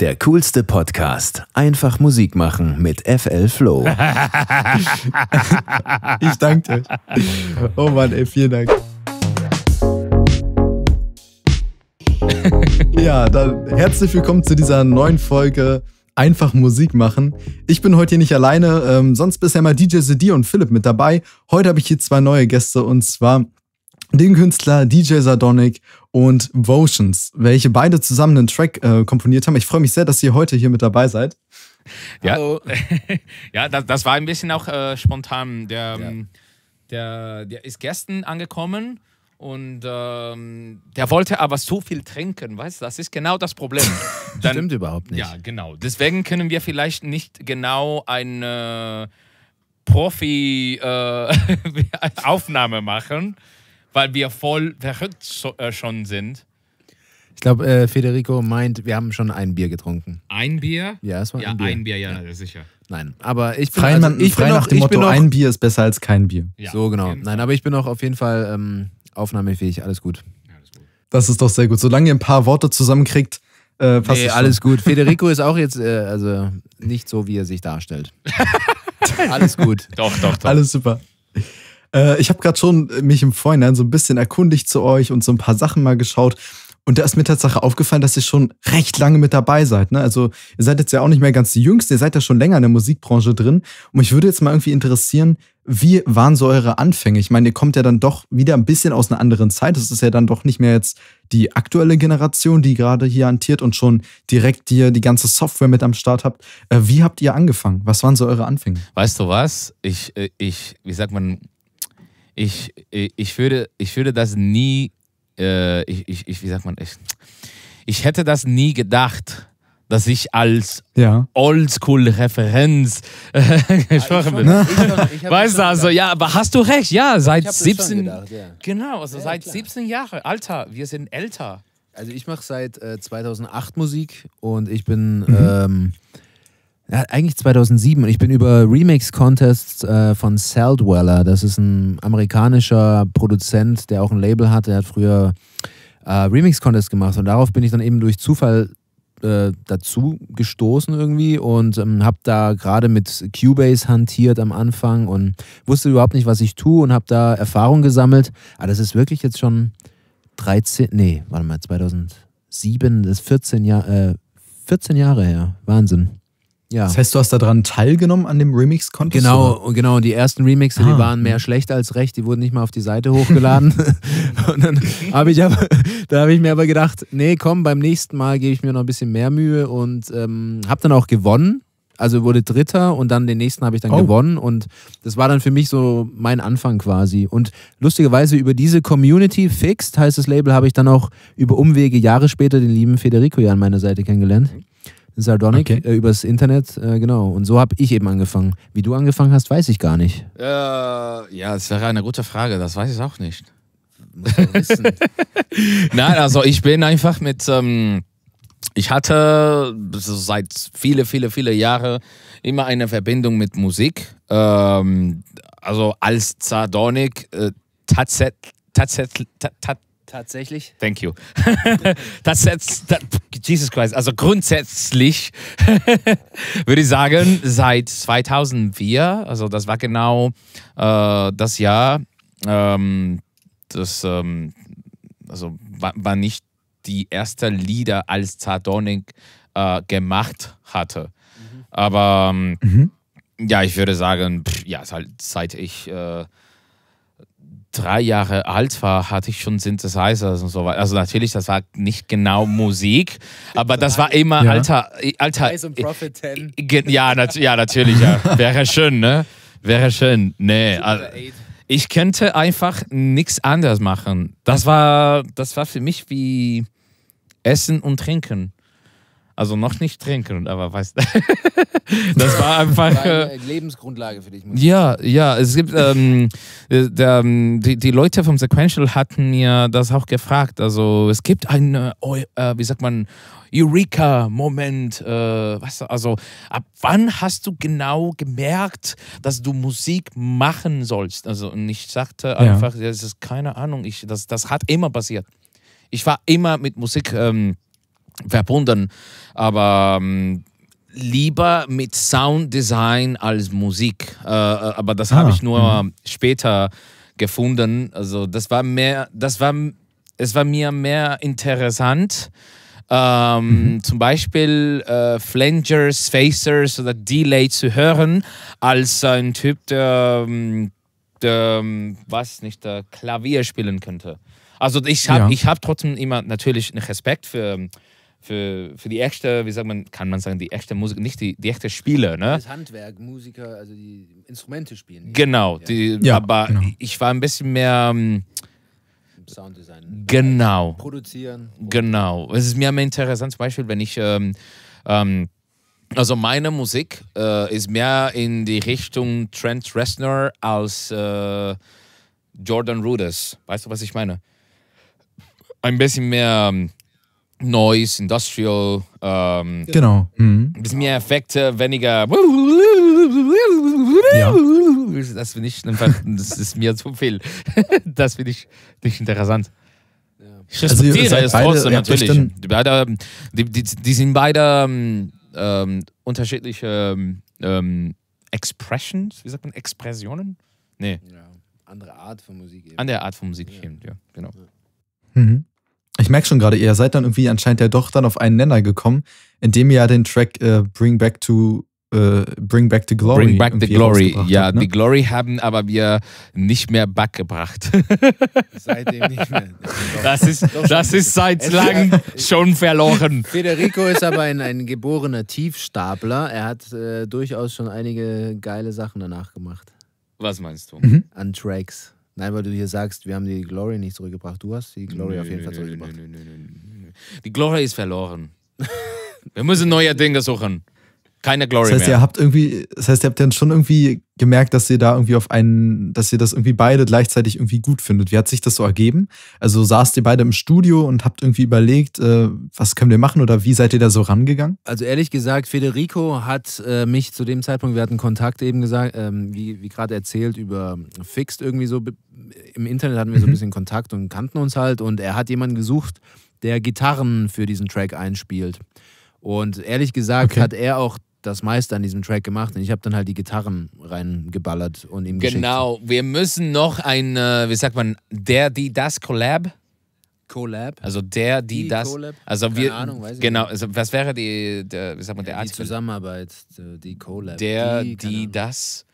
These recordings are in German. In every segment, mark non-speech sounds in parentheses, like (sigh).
Der coolste Podcast. Einfach Musik machen mit FL Flow. (laughs) ich danke dir. Oh Mann, ey, vielen Dank. Ja, dann herzlich willkommen zu dieser neuen Folge Einfach Musik machen. Ich bin heute hier nicht alleine, ähm, sonst bisher mal DJ Sedir und Philipp mit dabei. Heute habe ich hier zwei neue Gäste und zwar den Künstler DJ Sardonic und Votions, welche beide zusammen einen Track äh, komponiert haben. Ich freue mich sehr, dass ihr heute hier mit dabei seid. Ja, (laughs) ja das, das, war ein bisschen auch äh, spontan. Der, ja. Ähm, der, der ist gestern angekommen und ähm, der wollte aber so viel trinken, weißt du, das ist genau das Problem. (laughs) Dann, Stimmt überhaupt nicht. Ja, genau. Deswegen können wir vielleicht nicht genau eine Profi-Aufnahme äh, (laughs) machen weil wir voll verrückt so, äh, schon sind. Ich glaube, äh, Federico meint, wir haben schon ein Bier getrunken. Ein Bier? Ja, es war ja, ein Bier. ein Bier, ja, ja. sicher. Nein, aber ich bin frei, also, ich frei bin nach noch, dem Motto, noch, ein Bier ist besser als kein Bier. Ja, so genau. Nein, aber ich bin auch auf jeden Fall ähm, aufnahmefähig, alles gut. alles gut. Das ist doch sehr gut. Solange ihr ein paar Worte zusammenkriegt, äh, passt nee, alles gut. (laughs) Federico ist auch jetzt äh, also nicht so, wie er sich darstellt. (laughs) alles gut. Doch, doch, doch. Alles super. Äh, ich habe gerade schon mich im Vorhinein so ein bisschen erkundigt zu euch und so ein paar Sachen mal geschaut. Und da ist mir tatsächlich aufgefallen, dass ihr schon recht lange mit dabei seid. Ne? Also ihr seid jetzt ja auch nicht mehr ganz die Jüngste, ihr seid ja schon länger in der Musikbranche drin. Und mich würde jetzt mal irgendwie interessieren, wie waren so eure Anfänge? Ich meine, ihr kommt ja dann doch wieder ein bisschen aus einer anderen Zeit. Es ist ja dann doch nicht mehr jetzt die aktuelle Generation, die gerade hier hantiert und schon direkt hier die ganze Software mit am Start habt. Äh, wie habt ihr angefangen? Was waren so eure Anfänge? Weißt du was? Ich, äh, ich wie sagt man, ich, äh, ich, würde, ich würde das nie, äh, ich, ich, ich, wie sagt man, ich, ich hätte das nie gedacht, dass ich als ja. Oldschool-Referenz äh, gesprochen bin. (laughs) weißt du, also, ja, aber hast du recht, ja, seit 17. Gedacht, ja. Genau, also seit klar. 17 Jahren. Alter, wir sind älter. Also, ich mache seit äh, 2008 Musik und ich bin. Mhm. Ähm, ja, eigentlich 2007 und ich bin über Remix-Contests äh, von Seldweller, das ist ein amerikanischer Produzent, der auch ein Label hat, der hat früher äh, Remix-Contests gemacht und darauf bin ich dann eben durch Zufall äh, dazu gestoßen irgendwie und ähm, habe da gerade mit Cubase hantiert am Anfang und wusste überhaupt nicht, was ich tue und habe da Erfahrung gesammelt. Aber ah, das ist wirklich jetzt schon 13, nee, warte mal, 2007, das ist 14, Jahr, äh, 14 Jahre her. Wahnsinn. Ja. Das heißt, du hast daran teilgenommen an dem Remix-Contest? Genau, oder? genau. Die ersten Remixe, ah. die waren mehr schlecht als recht. Die wurden nicht mal auf die Seite hochgeladen. (laughs) und dann habe ich aber, ich mir aber gedacht, nee, komm, beim nächsten Mal gebe ich mir noch ein bisschen mehr Mühe und ähm, habe dann auch gewonnen. Also wurde Dritter und dann den nächsten habe ich dann oh. gewonnen und das war dann für mich so mein Anfang quasi. Und lustigerweise über diese Community Fixed heißt das Label habe ich dann auch über Umwege Jahre später den lieben Federico ja an meiner Seite kennengelernt. Sardonic okay. äh, übers Internet, äh, genau. Und so habe ich eben angefangen. Wie du angefangen hast, weiß ich gar nicht. Äh, ja, das wäre eine gute Frage, das weiß ich auch nicht. Muss (laughs) Nein, also ich bin einfach mit, ähm, ich hatte seit viele, viele, viele Jahre immer eine Verbindung mit Musik. Ähm, also als Sardonic äh, tatsächlich tatsächlich Tatsächlich? Thank you. (laughs) das jetzt, das, Jesus Christ, also grundsätzlich (laughs) würde ich sagen, seit 2004, also das war genau äh, das Jahr, ähm, das ähm, also war, war, nicht die erste Lieder als Zardonic äh, gemacht hatte. Mhm. Aber ähm, mhm. ja, ich würde sagen, pff, ja, seit ich äh, drei Jahre alt war, hatte ich schon Synthesizers und so weiter. Also natürlich, das war nicht genau Musik, aber das war immer ja. alter... Äh, alter Prophet äh, äh, Ja, nat ja, natürlich. Ja. (laughs) Wäre schön, ne? Wäre schön. Nee, also, ich könnte einfach nichts anderes machen. Das war, das war für mich wie Essen und Trinken. Also noch nicht trinken, aber weißt du. (laughs) das war einfach. Das war eine äh, Lebensgrundlage für dich. Ja, ja, es gibt, ähm, äh, der, ähm, die, die Leute vom Sequential hatten mir das auch gefragt. Also es gibt einen, äh, äh, wie sagt man, Eureka-Moment. Äh, was, also ab wann hast du genau gemerkt, dass du Musik machen sollst? Also und ich sagte einfach, ja. das ist keine Ahnung, ich, das, das hat immer passiert. Ich war immer mit Musik. Ähm, verbunden, aber ähm, lieber mit Sounddesign als Musik. Äh, äh aber das ah, habe ich nur ja. Mhm. später gefunden. Also das war mehr, das war, es war mir mehr interessant. Ähm, mhm. Zum Beispiel äh, Flangers, Facers oder Delay zu hören, als ein Typ, der, ähm, der ähm, was nicht, der Klavier spielen könnte. Also ich habe ja. hab trotzdem immer natürlich einen Respekt für für, für die echte, wie sagt man, kann man sagen, die echte Musik, nicht die, die echte Spiele, ne? Das Handwerk, Musiker, also die Instrumente spielen. Genau, die, ja. aber genau. ich war ein bisschen mehr. Ähm, Sounddesign. Genau. Produzieren. Genau. Es ist mir immer interessant, zum Beispiel, wenn ich. Ähm, ähm, also meine Musik äh, ist mehr in die Richtung Trent Reznor als äh, Jordan Rudess. Weißt du, was ich meine? Ein bisschen mehr ähm, Noise, Industrial. Ähm, genau. Mhm. Ein bisschen mehr Effekte, weniger. Ja. Das finde ich einfach, das ist mir zu viel. (laughs) das finde ich nicht interessant. Ich also, respektiere also es trotzdem, natürlich. Die, beide, die, die, die sind beide ähm, ähm unterschiedliche ähm, ähm, Expressions, wie sagt man, Expressionen? Nee. Ja, andere Art von Musik eben. Andere Art von Musik ja. eben, ja, genau. Mhm. Ich merke schon gerade, ihr seid dann irgendwie anscheinend ja doch dann auf einen Nenner gekommen, indem ihr ja den Track äh, Bring Back to äh, Bring Back the Glory. Bring Back the Glory, ja. Hat, ne? Die Glory haben aber wir nicht mehr backgebracht. (laughs) Seitdem nicht mehr. Das ist, das ist seit langem schon verloren. Federico ist aber ein, ein geborener Tiefstapler. Er hat äh, durchaus schon einige geile Sachen danach gemacht. Was meinst du? Mhm. An Tracks. Nein, weil du hier sagst, wir haben die Glory nicht zurückgebracht. Du hast die Glory nö, auf jeden Fall zurückgebracht. Nö, nö, die Glory ist verloren. wir müssen neue Dinge suchen. Keine Glory Das heißt, mehr. ihr habt irgendwie, das heißt, ihr habt dann schon irgendwie gemerkt, dass ihr da irgendwie auf einen, dass ihr das irgendwie beide gleichzeitig irgendwie gut findet. Wie hat sich das so ergeben? Also saßt ihr beide im Studio und habt irgendwie überlegt, äh, was können wir machen oder wie seid ihr da so rangegangen? Also ehrlich gesagt, Federico hat äh, mich zu dem Zeitpunkt, wir hatten Kontakt eben gesagt, ähm, wie, wie gerade erzählt, über Fixed irgendwie so. Im Internet hatten wir mhm. so ein mhm. bisschen Kontakt und kannten uns halt und er hat jemanden gesucht, der Gitarren für diesen Track einspielt. Und ehrlich gesagt okay. hat er auch das meiste an diesem Track gemacht und ich habe dann halt die Gitarren reingeballert und ihm geschickt. Genau, wir müssen noch ein, äh, wie sagt man, der, die, das Collab. Collab. Also der, die, die das. Collab? Also Keine wir, Ahnung, weiß genau, also was wäre die, der, wie sagt man, der ja, Die Zusammenarbeit, äh, die Collab. Der, die, die das.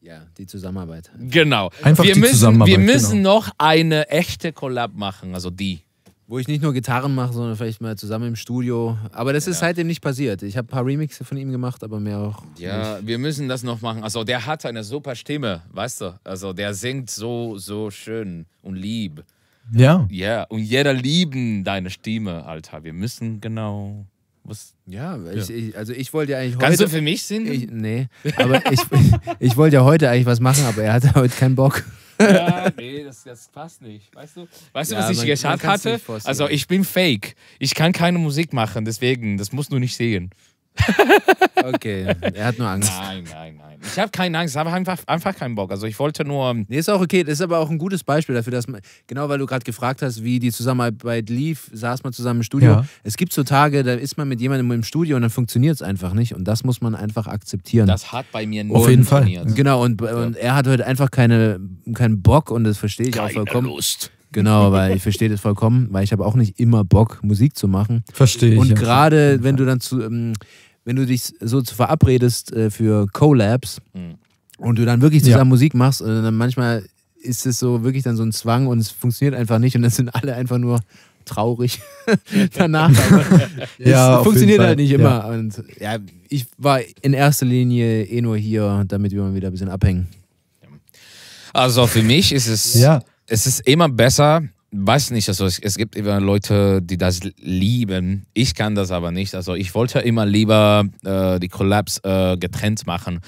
Ja, die Zusammenarbeit. Genau. Einfach wir die müssen, Zusammenarbeit. Wir müssen genau. noch eine echte Collab machen, also die. Wo ich nicht nur Gitarren mache, sondern vielleicht mal zusammen im Studio. Aber das ja. ist seitdem nicht passiert. Ich habe ein paar Remixe von ihm gemacht, aber mehr auch. Ja, nicht. wir müssen das noch machen. Also der hat eine super Stimme, weißt du? Also der singt so, so schön und lieb. Ja. Ja, und jeder lieben deine Stimme, Alter. Wir müssen genau. Was? Ja, ich, ja. Ich, also ich wollte ja eigentlich heute. Kannst du für mich singen? Ich, nee, aber ich, (laughs) ich wollte ja heute eigentlich was machen, aber er hatte heute keinen Bock. Ja, (laughs) nee, das, das passt nicht. Weißt du, weißt ja, du was ich geschafft hatte? Also ich bin fake. Ich kann keine Musik machen, deswegen, das musst du nicht sehen okay, er hat nur Angst. Nein, nein, nein. Ich habe keine Angst, ich habe einfach, einfach keinen Bock. Also ich wollte nur. Ähm, nee, ist auch okay. Das ist aber auch ein gutes Beispiel dafür, dass man, genau weil du gerade gefragt hast, wie die Zusammenarbeit lief, saß man zusammen im Studio. Ja. Es gibt so Tage, da ist man mit jemandem im Studio und dann funktioniert es einfach nicht. Und das muss man einfach akzeptieren. Das hat bei mir nicht Auf jeden Fall. Genau, und, ja. er hat heute einfach keine, keinen Bock und das verstehe ich keine auch vollkommen. Lust. Genau, weil ich verstehe das vollkommen, weil ich habe auch nicht immer Bock, Musik zu machen. Verstehe ich. Und gerade, wenn du dann zu, ähm, wenn du dich so verabredest äh, für Collabs mhm. und du dann wirklich zusammen ja. Musik machst, äh, dann manchmal ist es so wirklich dann so ein Zwang und es funktioniert einfach nicht und dann sind alle einfach nur traurig (laughs) danach. es ja, funktioniert halt nicht immer. Ja. Und ja, ich war in erster Linie eh nur hier, damit wir mal wieder ein bisschen abhängen. Also für mich ist es, ja. es ist immer besser, weiß nicht, also es, es gibt immer Leute, die das lieben. Ich kann das aber nicht. Also ich wollte immer lieber äh, die Collabs äh, getrennt machen.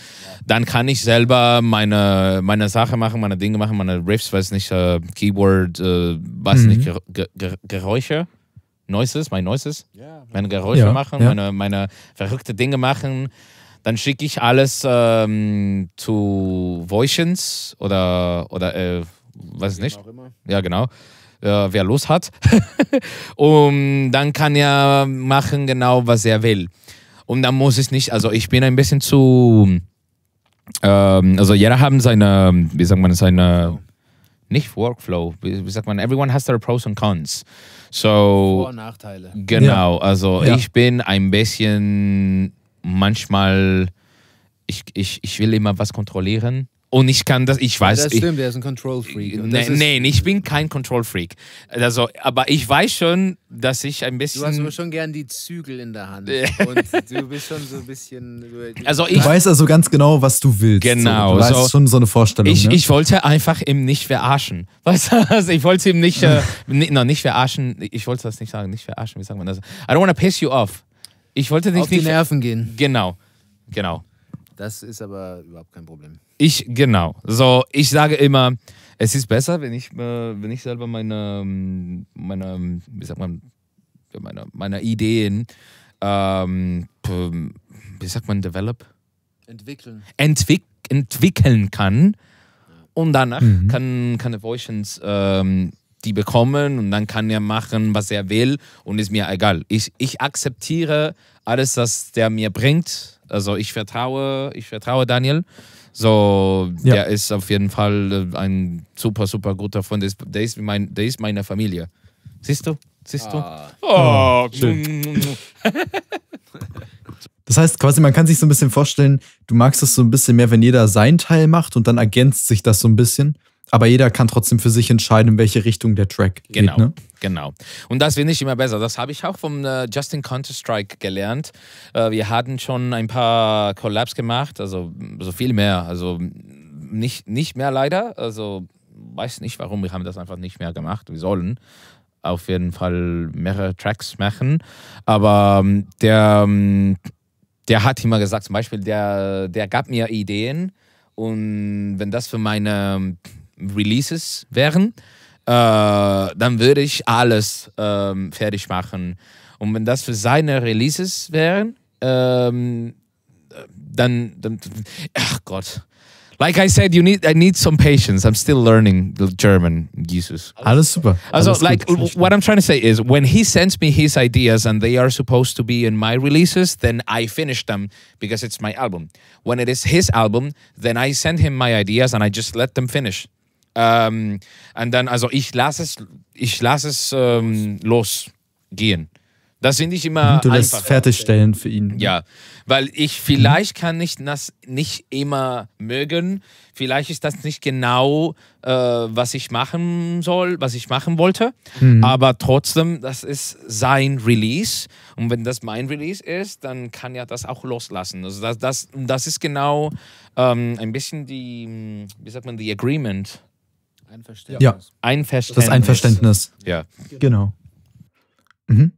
Dann kann ich selber meine, meine Sache machen, meine Dinge machen, meine Riffs, weiß nicht, äh, Keyword, äh, weiß mhm. nicht, Ger Ger Geräusche. Noises, mein Neues, ja. meine Geräusche ja, machen, Meine, meine verrückte Dinge machen. Dann schicke ich alles ähm, zu Voicens oder, oder äh, weiß ich nicht. Ja, genau äh, wer Lust hat. (laughs) und dann kann er machen genau, was er will. Und dann muss ich nicht, also ich bin ein bisschen zu, ähm, also jeder haben seine, wie sagt man, seine, nicht Workflow, wie, wie sagt man, everyone has their pros and cons. So, Vor- und Nachteile. Genau, ja. also ja. ich bin ein bisschen manchmal, ich, ich, ich will immer was kontrollieren und ich kann das, ich weiß. Ja, das stimmt, ich, er ist ein Control Freak. Äh, Nein, nee, ich bin kein Control Freak. Also, aber ich weiß schon, dass ich ein bisschen. Du hast aber schon gern die Zügel in der Hand. (laughs) und du bist schon so ein bisschen. Also ich, weiß also ganz genau, was du willst. Genau. So, du so, schon so eine Vorstellung. Ich, ne? ich wollte einfach ihm nicht verarschen. (laughs) Weißt du, also ich wollte ihm nicht, äh, (laughs) no, nicht verarschen. Ich wollte das nicht sagen, nicht verarschen. Wie sagt man das? I don't want to piss you off. Ich wollte dich nicht. Auf die Nerven gehen. Genau. Genau. Das ist aber überhaupt kein Problem. Ich, genau. So, ich sage immer, es ist besser, wenn ich, äh, wenn ich selber meine, ähm, meine, ähm, wie sagt man, meine, meine Ideen, ähm, ähm, wie sagt man, develop? Entwickeln. Entwick entwickeln kann. Und danach mhm. kann, kann Evolutions ähm, die bekommen und dann kann er machen, was er will und ist mir egal. Ich, ich akzeptiere alles, was der mir bringt. Also ich vertraue, ich vertraue Daniel so, ja. der ist auf jeden Fall äh, ein super, super guter Freund. Der ist, der ist, mein, der ist meine Familie. Siehst du? Siehst du? Ah. Oh, ah, schön. Mm, mm, mm. (laughs) Das heißt quasi, man kann sich so ein bisschen vorstellen, du magst es so ein bisschen mehr, wenn jeder seinen Teil macht und dann ergänzt sich das so ein bisschen aber jeder kann trotzdem für sich entscheiden, in welche Richtung der Track genau, geht. Genau, ne? genau. Und das finde ich immer besser. Das habe ich auch vom äh, Justin Counter-Strike gelernt. Äh, wir hatten schon ein paar Collabs gemacht, also so viel mehr. Also nicht, nicht mehr leider. Also weiß nicht warum, wir haben das einfach nicht mehr gemacht. Wir sollen auf jeden Fall mehrere Tracks machen. Aber ähm, der, ähm, der hat immer gesagt, zum Beispiel, der, der gab mir Ideen und wenn das für meine Releases wären, äh, dann würde ich alles ähm, fertig machen. Und wenn das für seine Releases wären, ähm, dann, dann, ach Gott. Like I said, you need I need some patience. I'm still learning the German. Jesus. Alles super. Also, Alles like good. what I'm trying to say is, when he sends me his ideas and they are supposed to be in my releases, then I finish them because it's my album. When it is his album, then I send him my ideas and I just let them finish. Ähm, und dann, also ich lasse es, ich lasse es ähm, losgehen. Das finde ich immer. Du lässt fertigstellen für ihn. Ja, weil ich vielleicht kann ich das nicht immer mögen. Vielleicht ist das nicht genau, äh, was ich machen soll, was ich machen wollte. Mhm. Aber trotzdem, das ist sein Release. Und wenn das mein Release ist, dann kann er das auch loslassen. Also das, das, das ist genau ähm, ein bisschen die, wie sagt man, die Agreement Einverständnis. Ja. Einverständnis. Das Einverständnis. Ja. Genau. Mhm.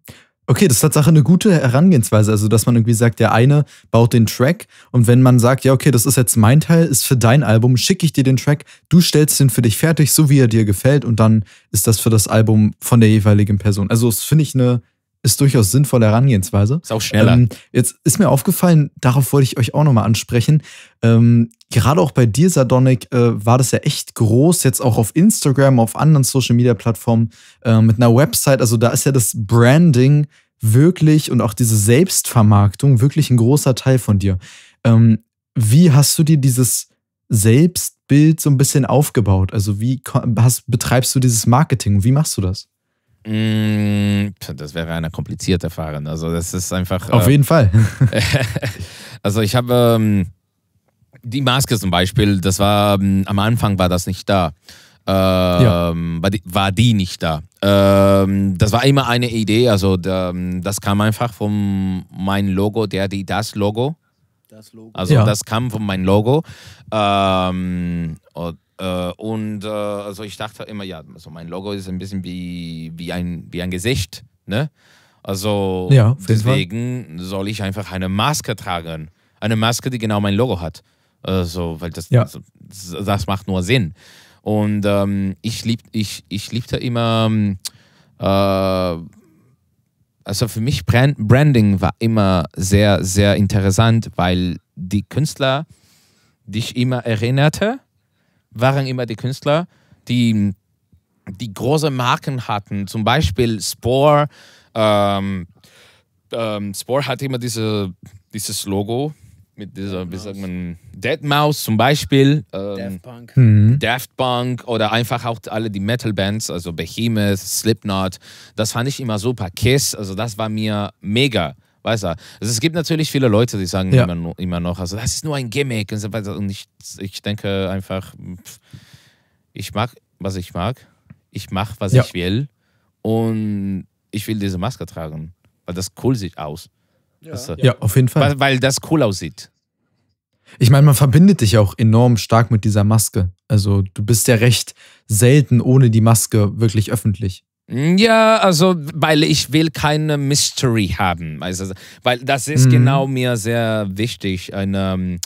Okay, das ist tatsächlich eine gute Herangehensweise. Also, dass man irgendwie sagt, der eine baut den Track und wenn man sagt, ja, okay, das ist jetzt mein Teil, ist für dein Album, schicke ich dir den Track, du stellst den für dich fertig, so wie er dir gefällt und dann ist das für das Album von der jeweiligen Person. Also, das finde ich eine ist durchaus sinnvolle Herangehensweise. Ist auch schneller. Ähm, jetzt ist mir aufgefallen, darauf wollte ich euch auch nochmal ansprechen. Ähm, gerade auch bei dir, Sadonic, äh, war das ja echt groß, jetzt auch auf Instagram, auf anderen Social-Media-Plattformen äh, mit einer Website. Also da ist ja das Branding wirklich und auch diese Selbstvermarktung wirklich ein großer Teil von dir. Ähm, wie hast du dir dieses Selbstbild so ein bisschen aufgebaut? Also wie hast, betreibst du dieses Marketing? Wie machst du das? Mm, das wäre eine komplizierte erfahren. Also das ist einfach. Auf äh, jeden Fall. (laughs) also ich habe ähm, die Maske zum Beispiel. Das war ähm, am Anfang war das nicht da. Ähm, ja. war, die, war, die, nicht da. Ähm, das war immer eine Idee. Also da, ähm, das kam einfach von meinem Logo, der die das Logo. Das Logo. Also ja. das kam von meinem Logo. Ähm, und äh, und äh, also ich dachte immer, ja, also mein Logo ist ein bisschen wie, wie, ein, wie ein Gesicht. Ne? Also ja, deswegen soll ich einfach eine Maske tragen. Eine Maske, die genau mein Logo hat. Also, weil das, ja. also, das macht nur Sinn. Und ähm, ich, lieb, ich, ich liebte immer, ähm, äh, also für mich Brand, Branding war immer sehr, sehr interessant, weil die Künstler dich immer erinnerte waren immer die Künstler, die, die große Marken hatten. Zum Beispiel Spore. Ähm, ähm, Spore hat immer diese, dieses Logo mit dieser, wie sagt man, Dead Mouse zum Beispiel. Ähm, Daft Punk. Mhm. Daft Punk oder einfach auch alle die Metal-Bands, also Behemoth, Slipknot. Das fand ich immer super. Kiss, also das war mir mega. Weißt du? Also es gibt natürlich viele Leute, die sagen ja. immer, immer, noch, also das ist nur ein Gimmick und so weiter. Und ich, ich denke einfach, ich mag, was ich mag. Ich mache, was ja. ich will. Und ich will diese Maske tragen, weil das cool sieht aus. Ja, weißt du? ja auf jeden Fall. Weil, weil das cool aussieht. Ich meine, man verbindet dich auch enorm stark mit dieser Maske. Also du bist ja recht selten ohne die Maske wirklich öffentlich. Ja, also, weil ich will keine Mystery haben. Also, weil das ist mhm. genau mir sehr wichtig. Eine, ähm,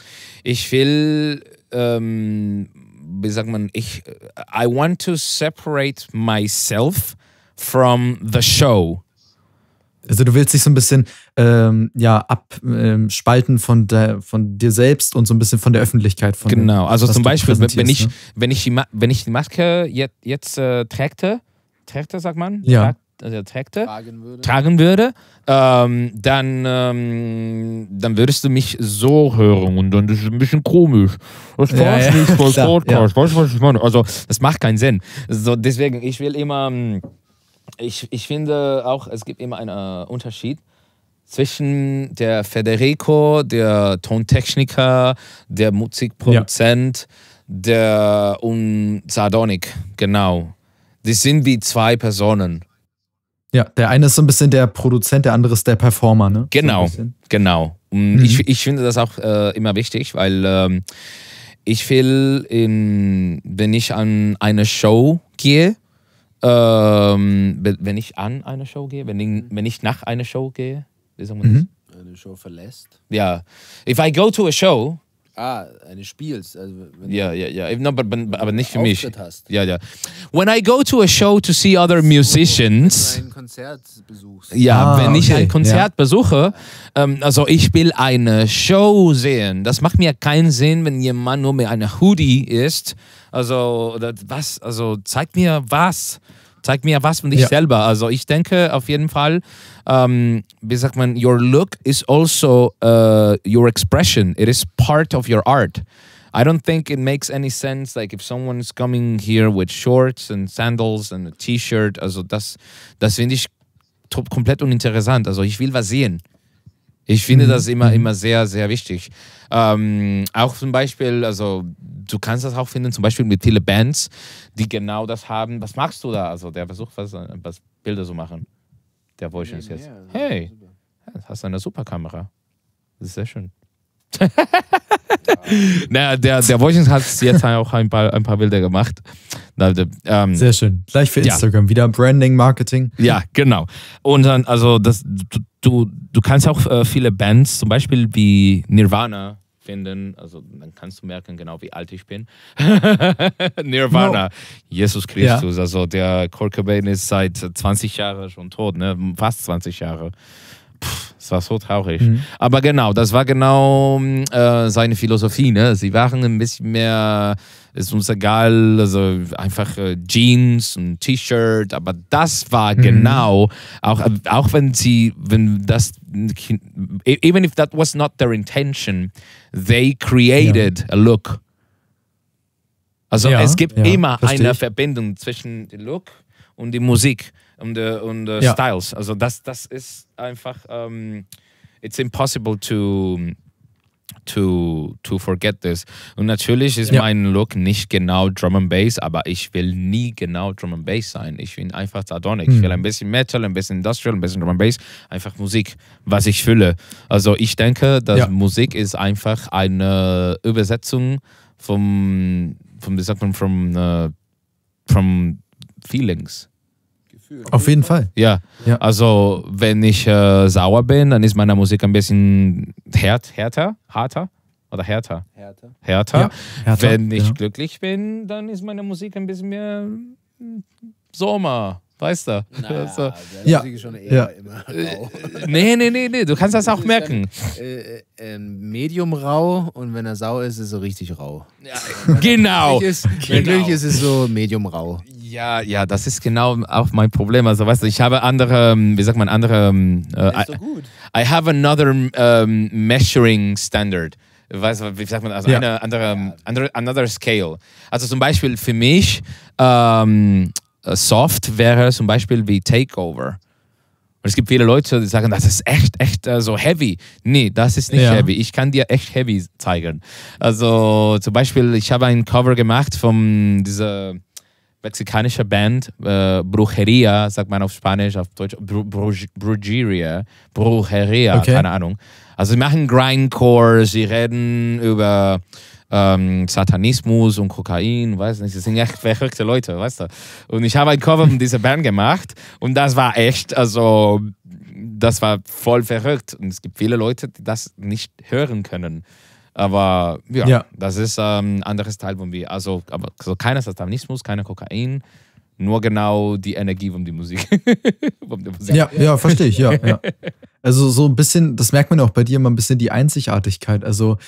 ich will, ähm, wie sagt man, ich, äh, I want to separate myself from the show. Also du willst dich so ein bisschen ähm, ja, abspalten ähm, von, der, von dir selbst und so ein bisschen von der Öffentlichkeit. Von genau, also zum Beispiel, wenn ich, ne? wenn, ich die, Maske jetzt, jetzt äh, trägte, Trägte, sagt man? Ja. Also trägte, tragen würde, tragen würde ähm, dann, ähm, dann würdest du mich so hören und dann ist es ein bisschen komisch. Das ja, ja. nicht voll ja. Weißt was ich meine? Also, das macht keinen Sinn. So, deswegen, ich will immer, ähm, ich, ich finde auch, es gibt immer einen äh, Unterschied zwischen der Federico, der Tontechniker, der Musikproduzent, ja. der und Sardonic, genau die sind wie zwei Personen. Ja, der eine ist so ein bisschen der Produzent, der andere ist der Performer, ne? Genau, so genau. Mhm. Ich, ich finde das auch äh, immer wichtig, weil ähm, ich will, in, wenn ich an eine Show gehe, ähm, wenn ich an eine Show gehe, wenn ich, wenn ich nach einer Show gehe, wie sagen wir das? Mhm. Eine Show verlässt. Ja. If I go to a show, Ah, eines Spiels. Also ja, ja, ja. No, but, but, aber nicht für mich. Hast. Ja, ja. When I go to a show to see other musicians. Wenn du ein Konzert besuchst. Ja, ah, wenn okay. ich ein Konzert ja. besuche, ähm, also ich will eine Show sehen. Das macht mir keinen Sinn, wenn jemand nur mit einer Hoodie ist. Also, was? Also, zeig mir was zeig mir was von dich ja. selber. Also ich denke auf jeden Fall, ähm, wie sagt man, your look is also uh, your expression. It is part of your art. I don't think it makes any sense, like if someone's coming here with shorts and sandals and a T-Shirt, also das, das finde ich komplett uninteressant. Also ich will was sehen. Ich finde mhm. das immer, mhm. immer sehr, sehr wichtig. Ähm, auch zum Beispiel, also du kannst das auch finden, zum Beispiel mit vielen Bands, die genau das haben. Was machst du da? Also der versucht, was, was Bilder zu machen. Der Voice ist jetzt. hey, hast du eine super Kamera. Das ist sehr schön. ja. (laughs) naja, der, der Voice hat jetzt auch ein paar, ein paar Bilder gemacht. Ähm, sehr schön. Gleich für Instagram. Ja. Wieder Branding, Marketing. Ja, genau. Und dann, also das, du, du kannst auch äh, viele Bands, zum Beispiel wie Nirvana, finden. Also dann kannst du merken, genau wie alt ich bin. (laughs) Nirvana, no. Jesus Christus. Ja. Also der Kurt Cobain ist seit 20 Jahren schon tot, ne? fast 20 Jahre. Das war so traurig. Mhm. Aber genau, das war genau mm, äh, seine Philosophie. Ne? Sie waren ein bisschen mehr, ist uns egal, also einfach äh, Jeans und T-Shirt. Aber das war mhm. genau, auch, auch wenn sie, wenn das, e-, even if that was not their intention, they created ja. a look. Also ja, es gibt ja, immer eine Verbindung zwischen dem Look und der Musik und, äh, und uh, ja. Styles. Also das, das ist einfach, um, ähm, it's impossible to, to, to forget this. Und natürlich ist ja. mein Look nicht genau Drum and Bass, aber ich will nie genau Drum and Bass sein. Ich bin einfach Sardonic. Mhm. Ich will hm. ein bisschen Metal, ein bisschen Industrial, ein bisschen Drum and Bass, einfach Musik, was ich fühle. Also ich denke, dass ja. Musik ist einfach eine Übersetzung vom, vom wie sagt man, vom, uh, äh, vom Feelings. Auf jeden Fall. Ja. ja. Also, wenn ich äh, sauer bin, dann ist meine Musik ein bisschen härt, härter, harter oder härter. Härter. Härter. Ja. härter wenn ich ja. glücklich bin, dann ist meine Musik ein bisschen mehr hm, Sommer. Weißt du? Naja, (laughs) also, ja. ja. immer äh, rau. (laughs) Nee, nee, nee, nee, du kannst das auch merken. Dann, äh, medium rau und wenn er sauer ist, ist er so richtig rau. Ja, genau. Wenn glücklich ist, genau. ist, ist es so medium rau. Ja, ja, das ist genau auch mein Problem. Also, weißt du, ich habe andere, ähm, wie sagt man, andere. Ähm, äh, so gut. I, have another um, ähm, measuring standard. Weißt du, wie sagt man, also ja. eine andere, andere, another scale. Also zum Beispiel für mich, ähm, äh, soft wäre zum Beispiel wie Takeover. Und es gibt viele Leute, die sagen, das ist echt, echt äh, so heavy. Nee, das ist nicht ja. heavy. Ich kann dir echt heavy zeigen. Also zum Beispiel, ich habe ein Cover gemacht von dieser mexikanische Band, äh, Brujeria, sagt man auf Spanisch, auf Deutsch, Bru Brujeria, Brujeria, okay. keine Ahnung. Also sie machen Grindcore, sie reden über ähm, Satanismus und Kokain, weiß nicht, sie sind echt verrückte Leute, weißt du. Und ich habe ein Cover von dieser Band gemacht und das war echt, also das war voll verrückt. Und es gibt viele Leute, die das nicht hören können. Aber ja, ja. das ist ein ähm, anderes Teil von mir. Also, aber, also keiner Satanismus, keiner Kokain, nur genau die Energie von der Musik. von (laughs) der Musik. Ja, ja, verstehe ich, ja, ja, Also so ein bisschen, das merkt man auch bei dir immer ein bisschen die Einzigartigkeit. Also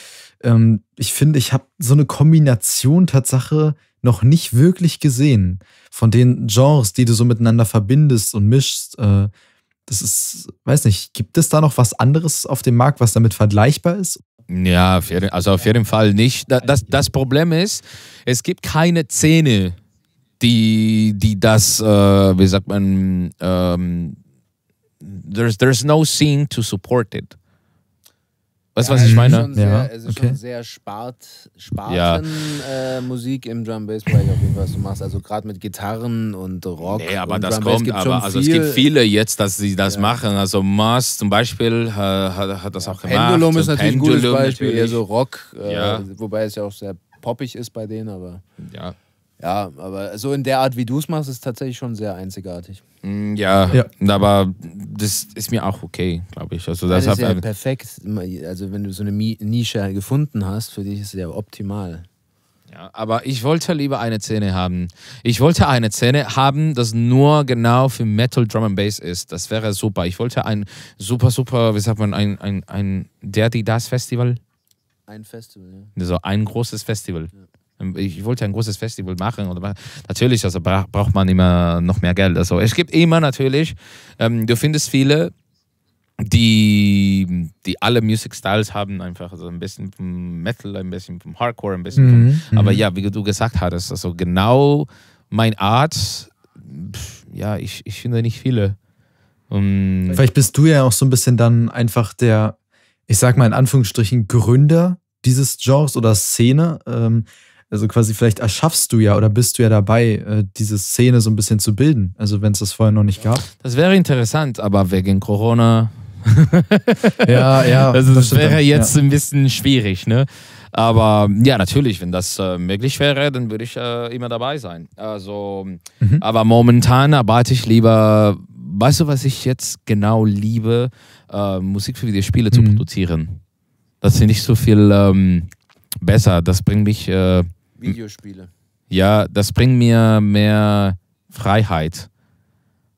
ähm, ich finde, ich habe so eine Kombination Tatsache noch nicht wirklich gesehen von den Genres, die du so miteinander verbindest und mischst. Äh, das ist, weiß nicht, gibt es da noch was anderes auf dem Markt, was damit vergleichbar ist? Ja, also auf jeden Fall nicht. Das, das Problem ist, es gibt keine Szene, die, die das, äh, wie sagt man, ähm, there's, there's no scene to support it. Weißt du, ja, was ich meine? sehr, ja, es ist okay. schon sehr spart, ja. äh, Musik im Drum Bass Break auf jeden Fall, was du machst. Also gerade mit Gitarren und Rock. Nee, aber und das kommt, aber also es gibt viele jetzt, dass sie das ja. machen. Also Mars zum Beispiel äh, hat, hat das auch gemacht. Pendulum ist natürlich Pendulum ein gutes Beispiel, natürlich. eher so Rock, äh, wobei es ja auch sehr poppig ist bei denen, aber. Ja. Ja, aber so in der Art, wie du es machst, ist tatsächlich schon sehr einzigartig. Mm, ja, ja, aber das ist mir auch okay, glaube ich. Also das, das ist ja äh, perfekt. Also wenn du so eine Nische gefunden hast, für dich ist es ja optimal. Ja, aber ich wollte lieber eine Szene haben. Ich wollte eine Szene haben, das nur genau für Metal Drum and Bass ist. Das wäre super. Ich wollte ein super, super, wie sagt man, ein, ein, ein Der, die, das Festival. Ein Festival, ja. So also ein großes Festival. Ja. Ich wollte ein großes Festival machen. Oder, natürlich, also braucht man immer noch mehr Geld. Also es gibt immer natürlich, ähm, du findest viele, die, die alle Music Styles haben, einfach also ein bisschen vom Metal, ein bisschen vom Hardcore, ein bisschen vom, mhm, Aber mhm. ja, wie du gesagt hattest, also genau mein Art, pf, ja, ich, ich finde nicht viele. Um, Vielleicht bist du ja auch so ein bisschen dann einfach der, ich sag mal in Anführungsstrichen, Gründer dieses Genres oder Szene. Ähm, also quasi vielleicht erschaffst du ja oder bist du ja dabei, äh, diese Szene so ein bisschen zu bilden. Also wenn es das vorher noch nicht gab. Das wäre interessant, aber wegen Corona. (laughs) ja, ja. (laughs) Also das, das wäre dann, jetzt ja. ein bisschen schwierig, ne? Aber ja, natürlich, wenn das äh, möglich wäre, dann würde ich äh, immer dabei sein. Also, mhm. aber momentan arbeite ich lieber, weißt du, was ich jetzt genau liebe, äh, Musik für Videospiele mhm. zu produzieren. Das finde ich so viel ähm, besser. Das bringt mich äh, Videospiele. Ja, das bringt mir mehr Freiheit.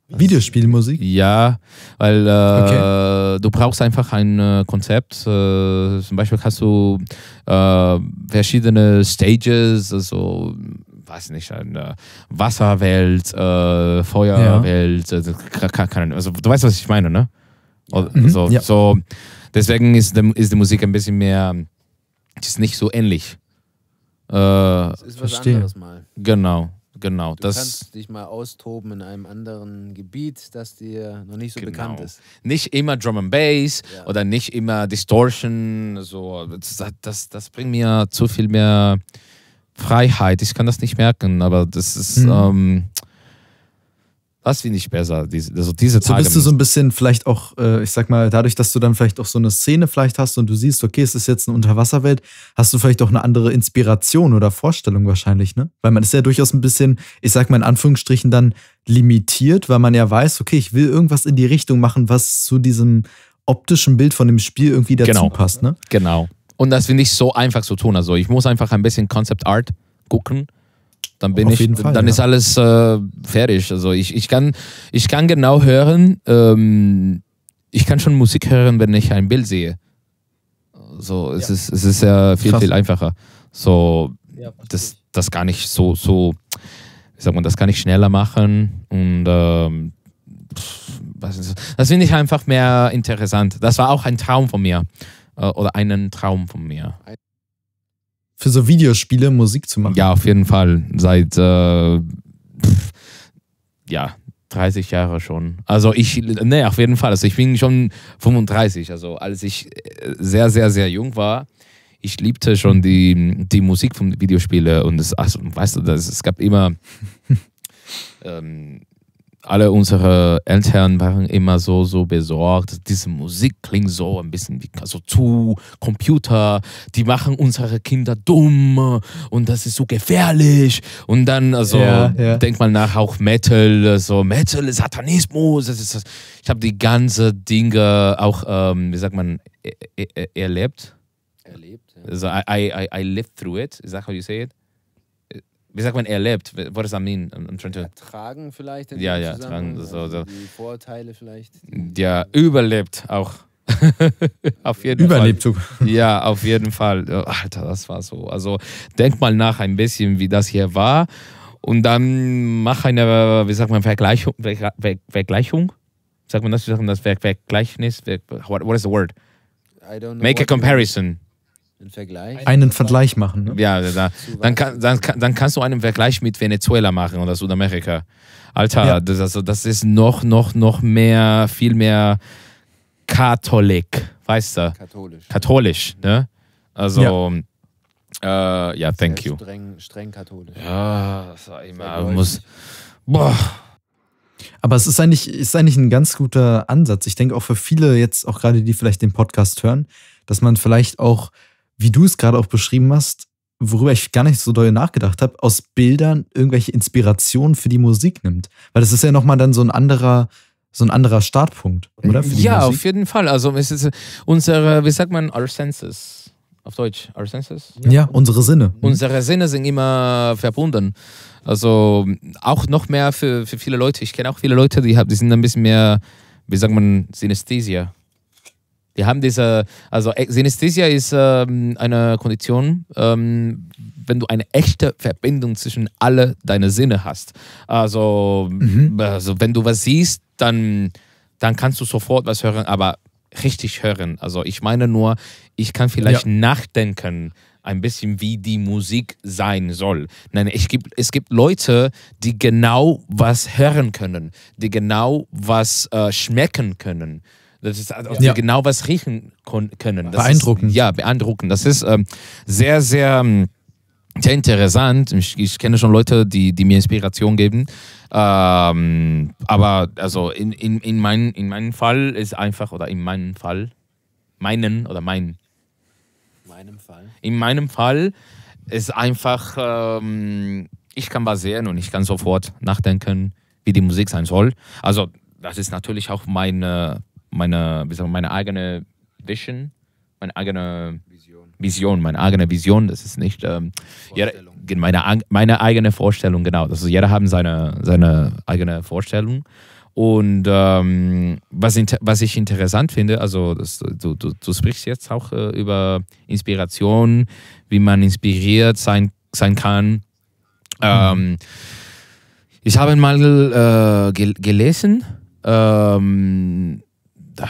Videospielmusik? Ja, weil äh, okay. du brauchst einfach ein äh, Konzept. Äh, zum Beispiel hast du äh, verschiedene Stages, also weiß nicht, eine Wasserwelt, äh, Feuerwelt, ja. Also, also du weißt, was ich meine, ne? Ja. Also, mhm. so, deswegen ist, die, ist die Musik ein bisschen mehr, ist nicht so ähnlich. Äh, das ist was verstehe. anderes mal. Genau, genau. Du das kannst dich mal austoben in einem anderen Gebiet, das dir noch nicht so genau. bekannt ist. Nicht immer Drum and Bass ja. oder nicht immer Distortion. So. Das, das, das bringt mir zu viel mehr Freiheit. Ich kann das nicht merken, aber das ist. Hm. Ähm, was finde ich besser, diese, also diese Tage. So bist du so ein bisschen vielleicht auch, äh, ich sag mal, dadurch, dass du dann vielleicht auch so eine Szene vielleicht hast und du siehst, okay, es ist jetzt eine Unterwasserwelt, hast du vielleicht auch eine andere Inspiration oder Vorstellung wahrscheinlich, ne? Weil man ist ja durchaus ein bisschen, ich sag mal in Anführungsstrichen dann limitiert, weil man ja weiß, okay, ich will irgendwas in die Richtung machen, was zu diesem optischen Bild von dem Spiel irgendwie dazu genau. passt, ne? Genau. Und das finde ich so einfach zu tun. Also ich muss einfach ein bisschen Concept Art gucken dann bin Auf ich, Fall, dann ja. ist alles äh, fertig. Also ich, ich, kann, ich kann genau hören, ähm, ich kann schon Musik hören, wenn ich ein Bild sehe. So, es ja. ist, es ist ja viel, Krass. viel einfacher. So, ja, das, das kann ich so, so, wie sagt man, das kann ich schneller machen und ähm, das finde ich einfach mehr interessant. Das war auch ein Traum von mir. Äh, oder einen Traum von mir für so Videospiele Musik zu machen. Ja, auf jeden Fall. Seit äh, pff, ja, 30 Jahre schon. Also ich, ne, auf jeden Fall. Also ich bin schon 35. Also als ich äh, sehr, sehr, sehr jung war, ich liebte schon die, die Musik von Videospielen und das, also, weißt du, das, es gab immer (laughs) ähm, alle unsere Eltern waren immer so, so besorgt, diese Musik klingt so ein bisschen wie also zu Computer, die machen unsere Kinder dumm und das ist so gefährlich. Und dann, also, ja, ja. denkt man nach, auch Metal, so Metal Satanismus. Das ist, ich habe die ganzen Dinge auch, ähm, wie sagt man, e, e, e, erlebt. Erlebt. Ja. Also, I, I, I lived through it. Is that how you say it? wie sagt man, erlebt? What does that mean? I'm, trying to. Ertragen vielleicht. ja, ja, ertragen. So, also so. Die Vorteile vielleicht. Ja, überlebt auch. (laughs) auf jeden Überlebt Fall. Ja, auf jeden Fall. Oh, Alter, das war so. Also denk mal nach ein bisschen, wie das hier war. Und dann mach eine, wie sagt man, Vergleichung. Ver Ver Vergleichung? Sagt man das? Wie sagt man das? Ver Vergleichnis? Ver what, what is the word? Make a comparison einen Vergleich machen. Ne? Ja, da, dann, kann, dann, dann kannst du einen Vergleich mit Venezuela machen oder Südamerika. Alter, ja. das, also, das ist noch, noch, noch mehr, viel mehr Katholik, weißt du? Katholisch. Katholisch, ne? Also, ja, äh, ja thank you. Streng, streng katholisch. Ja, das war immer, muss, boah. Aber es ist eigentlich, ist eigentlich ein ganz guter Ansatz. Ich denke auch für viele jetzt, auch gerade die vielleicht den Podcast hören, dass man vielleicht auch wie du es gerade auch beschrieben hast, worüber ich gar nicht so doll nachgedacht habe, aus Bildern irgendwelche Inspirationen für die Musik nimmt. Weil das ist ja nochmal dann so ein anderer, so ein anderer Startpunkt, oder? ja, Musik. auf jeden Fall. Also es ist unsere, wie sagt man, our senses. Auf Deutsch, our senses? Ja, ja unsere Sinne. Mhm. Unsere Sinne sind immer verbunden. Also auch noch mehr für, für viele Leute. Ich kenne auch viele Leute, die, haben, die sind ein bisschen mehr, wie sagt man, Synesthesia. Die haben diese, also äh, Synesthesia ist ähm, eine Kondition, ähm, wenn du eine echte Verbindung zwischen alle deine Sinne hast. Also, mhm. also wenn du was siehst, dann, dann kannst du sofort was hören, aber richtig hören. Also ich meine nur, ich kann vielleicht ja. nachdenken ein bisschen, wie die Musik sein soll. Nein, ich gibt, es gibt Leute, die genau was hören können, die genau was äh, schmecken können. Das ist, also, ja. genau was riechen können. Das beeindruckend. Ist, ja, beeindruckend. Das ist ähm, sehr, sehr, ähm, sehr interessant. Ich, ich, kenne schon Leute, die, die mir Inspiration geben. Ähm, aber also in, in, in, mein, in meinem Fall ist einfach, oder in meinem Fall, meinen oder mein. Meinem Fall. In meinem Fall ist einfach, ähm, ich kann basieren und ich kann sofort nachdenken, wie die Musik sein soll. Also das ist natürlich auch meine meine, wie sagen, meine eigene Vision, meine eigene Vision. Vision, meine eigene Vision, das ist nicht ähm, jeder, meine, meine eigene Vorstellung, genau. Also jeder hat seine, seine eigene Vorstellung. Und ähm, was, was ich interessant finde, also das, du, du, du sprichst jetzt auch äh, über Inspiration, wie man inspiriert sein, sein kann. Ähm, ich habe mal äh, gel gelesen, ähm,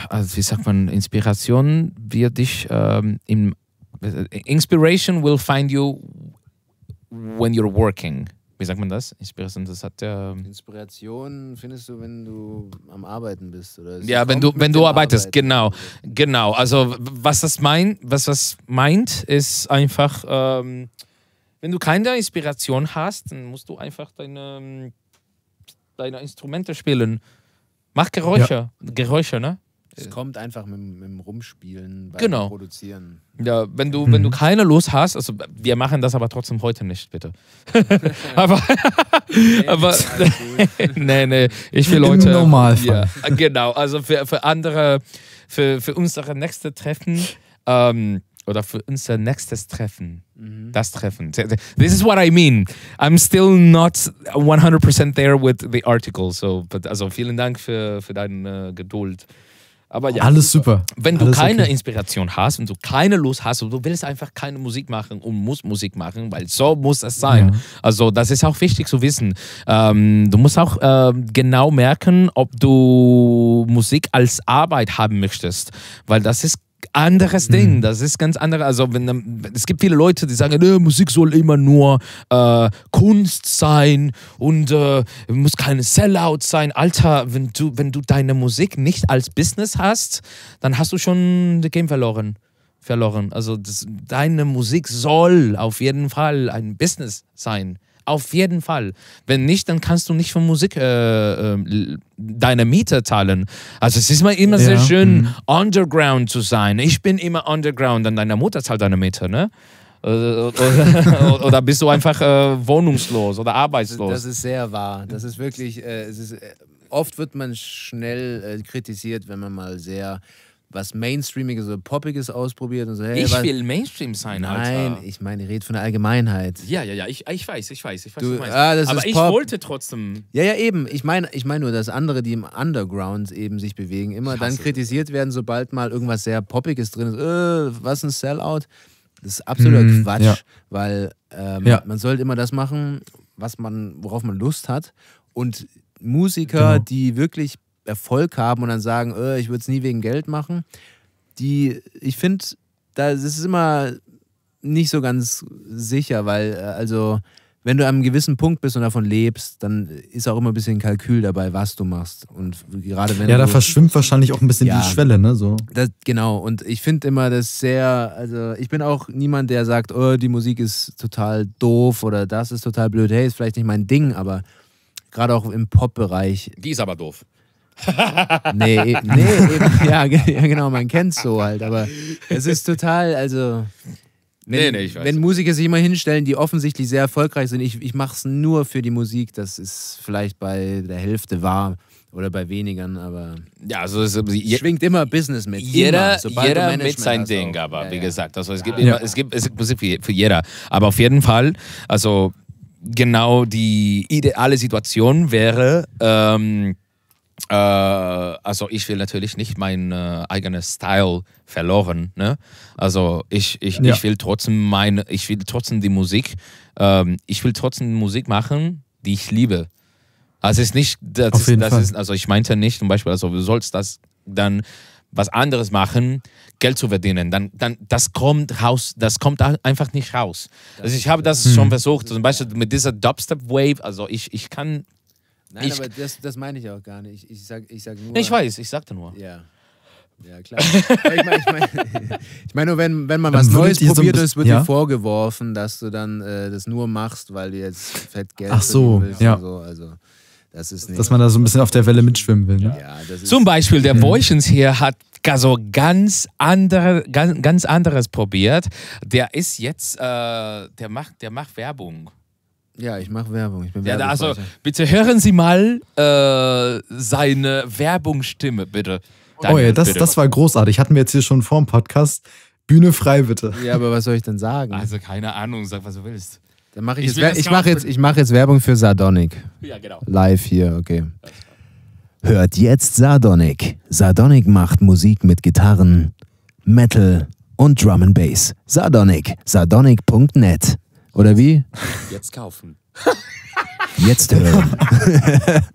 also wie sagt man, Inspiration wird dich ähm, im Inspiration will find you when you're working. Wie sagt man das? Inspiration, das hat ja. Ähm, Inspiration findest du, wenn du am Arbeiten bist, oder? Ja, wenn du, wenn du arbeitest, Arbeiten. genau. Genau. Also was das meint, was das meint, ist einfach, ähm, wenn du keine Inspiration hast, dann musst du einfach deine, ähm, deine Instrumente spielen. Mach Geräusche. Ja. Geräusche, ne? Es kommt einfach mit, mit dem Rumspielen, beim genau. Produzieren. Ja, wenn du, wenn du mhm. keine Lust hast, also wir machen das aber trotzdem heute nicht, bitte. (laughs) aber, okay, aber (laughs) nee, nee, ich will Leute. Normal. Normalfall. Ja, genau, also für, für andere, für, für unsere nächste Treffen, ähm, oder für unser nächstes Treffen. Mhm. Das Treffen. This is what I mean. I'm still not 100% there with the article. So, but, also vielen Dank für, für deine Geduld. Aber ja. Alles super. Wenn du Alles keine okay. Inspiration hast, und du keine Lust hast und du willst einfach keine Musik machen und musst Musik machen, weil so muss es sein. Ja. Also das ist auch wichtig zu wissen. Ähm, du musst auch äh, genau merken, ob du Musik als Arbeit haben möchtest, weil das ist anderes mhm. Ding. Das ist ganz andere. Also wenn, es gibt viele Leute, die sagen, Musik soll immer nur äh, Kunst sein und äh, muss keine Sellout sein. Alter, wenn du, wenn du deine Musik nicht als Business hast, dann hast du schon das Game verloren. Verloren. Also das, deine Musik soll auf jeden Fall ein Business sein. Auf jeden Fall. Wenn nicht, dann kannst du nicht von Musik äh, ähm, deine Miete zahlen. Also es ist immer, immer ja. sehr schön, mhm. underground zu sein. Ich bin immer underground, dann deine Mutter zahlt deine Miete, ne? Äh, oder, bist du einfach äh, wohnungslos oder arbeitslos? Das ist sehr wahr. Das ist wirklich, äh, ist, äh, oft wird man schnell äh, kritisiert, wenn man mal sehr was Mainstreamiges oder Poppiges ausprobiert und so. Hey, ich was? will Mainstream sein, Alter. Nein, ich meine, ich rede von der Allgemeinheit. Ja, ja, ja, ich, ich weiß, ich weiß, ich weiß, du, ah, das Aber ich Pop. wollte trotzdem. Ja, ja, eben. Ich meine ich mein nur, dass andere, die im Underground eben sich bewegen, immer dann kritisiert werden, sobald mal irgendwas sehr Poppiges drin ist. Äh, was ein Sellout? Das ist absoluter mhm, Quatsch, ja. weil ähm, ja. man sollte immer das machen, was man, worauf man Lust hat. Und Musiker, genau. die wirklich Erfolg haben und dann sagen, äh, ich würde es nie wegen Geld machen. Die, ich finde, das ist immer nicht so ganz sicher, weil äh, also wenn du an einem gewissen Punkt bist und davon lebst, dann ist auch immer ein bisschen Kalkül dabei, was du machst. Und gerade wenn ja, da verschwimmt wahrscheinlich auch ein bisschen ja, die Schwelle, ne? So. Das, genau. Und ich finde immer das sehr, also ich bin auch niemand, der sagt, oh, die Musik ist total doof oder das ist total blöd. Hey, ist vielleicht nicht mein Ding, aber gerade auch im Pop-Bereich. Die ist aber doof. (laughs) E-, nee, nee, eben, (laughs) ja, genau, man kennt es so halt, aber es ist total, also. Wenn, nee, nee, ich weiß. wenn Musiker sich immer hinstellen, die offensichtlich sehr erfolgreich sind, ich, ich mache es nur für die Musik, das ist vielleicht bei der Hälfte wahr oder bei wenigen, aber ja, also es schwingt immer Business mit. Jeder, immer, jeder mit sein Ding, aber ja, wie ja. gesagt, also es gibt immer, es gibt es gibt Musik für, für jeder, aber auf jeden Fall, also genau die ideale Situation wäre. Ähm, äh, also ich will natürlich nicht meinen äh, eigenen Style verloren. Ne? Also ich, ich, ja. ich will trotzdem meine, ich will trotzdem die Musik, ähm, ich will trotzdem Musik machen, die ich liebe. Also es ist nicht, das, ist, das ist, also ich meinte nicht zum Beispiel, also du sollst das dann was anderes machen, Geld zu verdienen, dann, dann das kommt raus, das kommt einfach nicht raus. Also ich habe das hm. schon versucht, zum Beispiel mit dieser Dubstep Wave, also ich, ich kann Nein, ich, aber das, das meine ich auch gar nicht. Ich, ich, sag, ich sag nur. Ich weiß, ich sagte nur. Ja. Ja, klar. ich (laughs) meine ich mein, (laughs) ich mein nur, wenn, wenn man dann was Neues probiert, so ist, wird ja? dir vorgeworfen, dass du dann äh, das nur machst, weil du jetzt fett Geld Ach so, willst ja. So. Also, das ist nicht Dass man da so ein bisschen auf der Welle mitschwimmen will. Ne? Ja, das ist Zum Beispiel der Boychens hier hat also ganz, andere, ganz, ganz anderes probiert. Der ist jetzt, äh, der, macht, der macht Werbung. Ja, ich mache Werbung. Ich bin ja, also bitte hören Sie mal äh, seine Werbungsstimme, bitte. Oh Daniel, oh ja, das, bitte. das war großartig. Hatten wir jetzt hier schon vor dem Podcast. Bühne frei, bitte. Ja, aber was soll ich denn sagen? Also keine Ahnung, sag, was du willst. Dann mache ich, ich, jetzt, ich mache jetzt, ich mach jetzt Werbung für Sardonic. Ja, genau. Live hier, okay. Hört jetzt Sardonic. Sardonic macht Musik mit Gitarren, Metal und Drum and Bass. Sardonic, sardonic.net. Oder wie? Jetzt kaufen. Jetzt hören.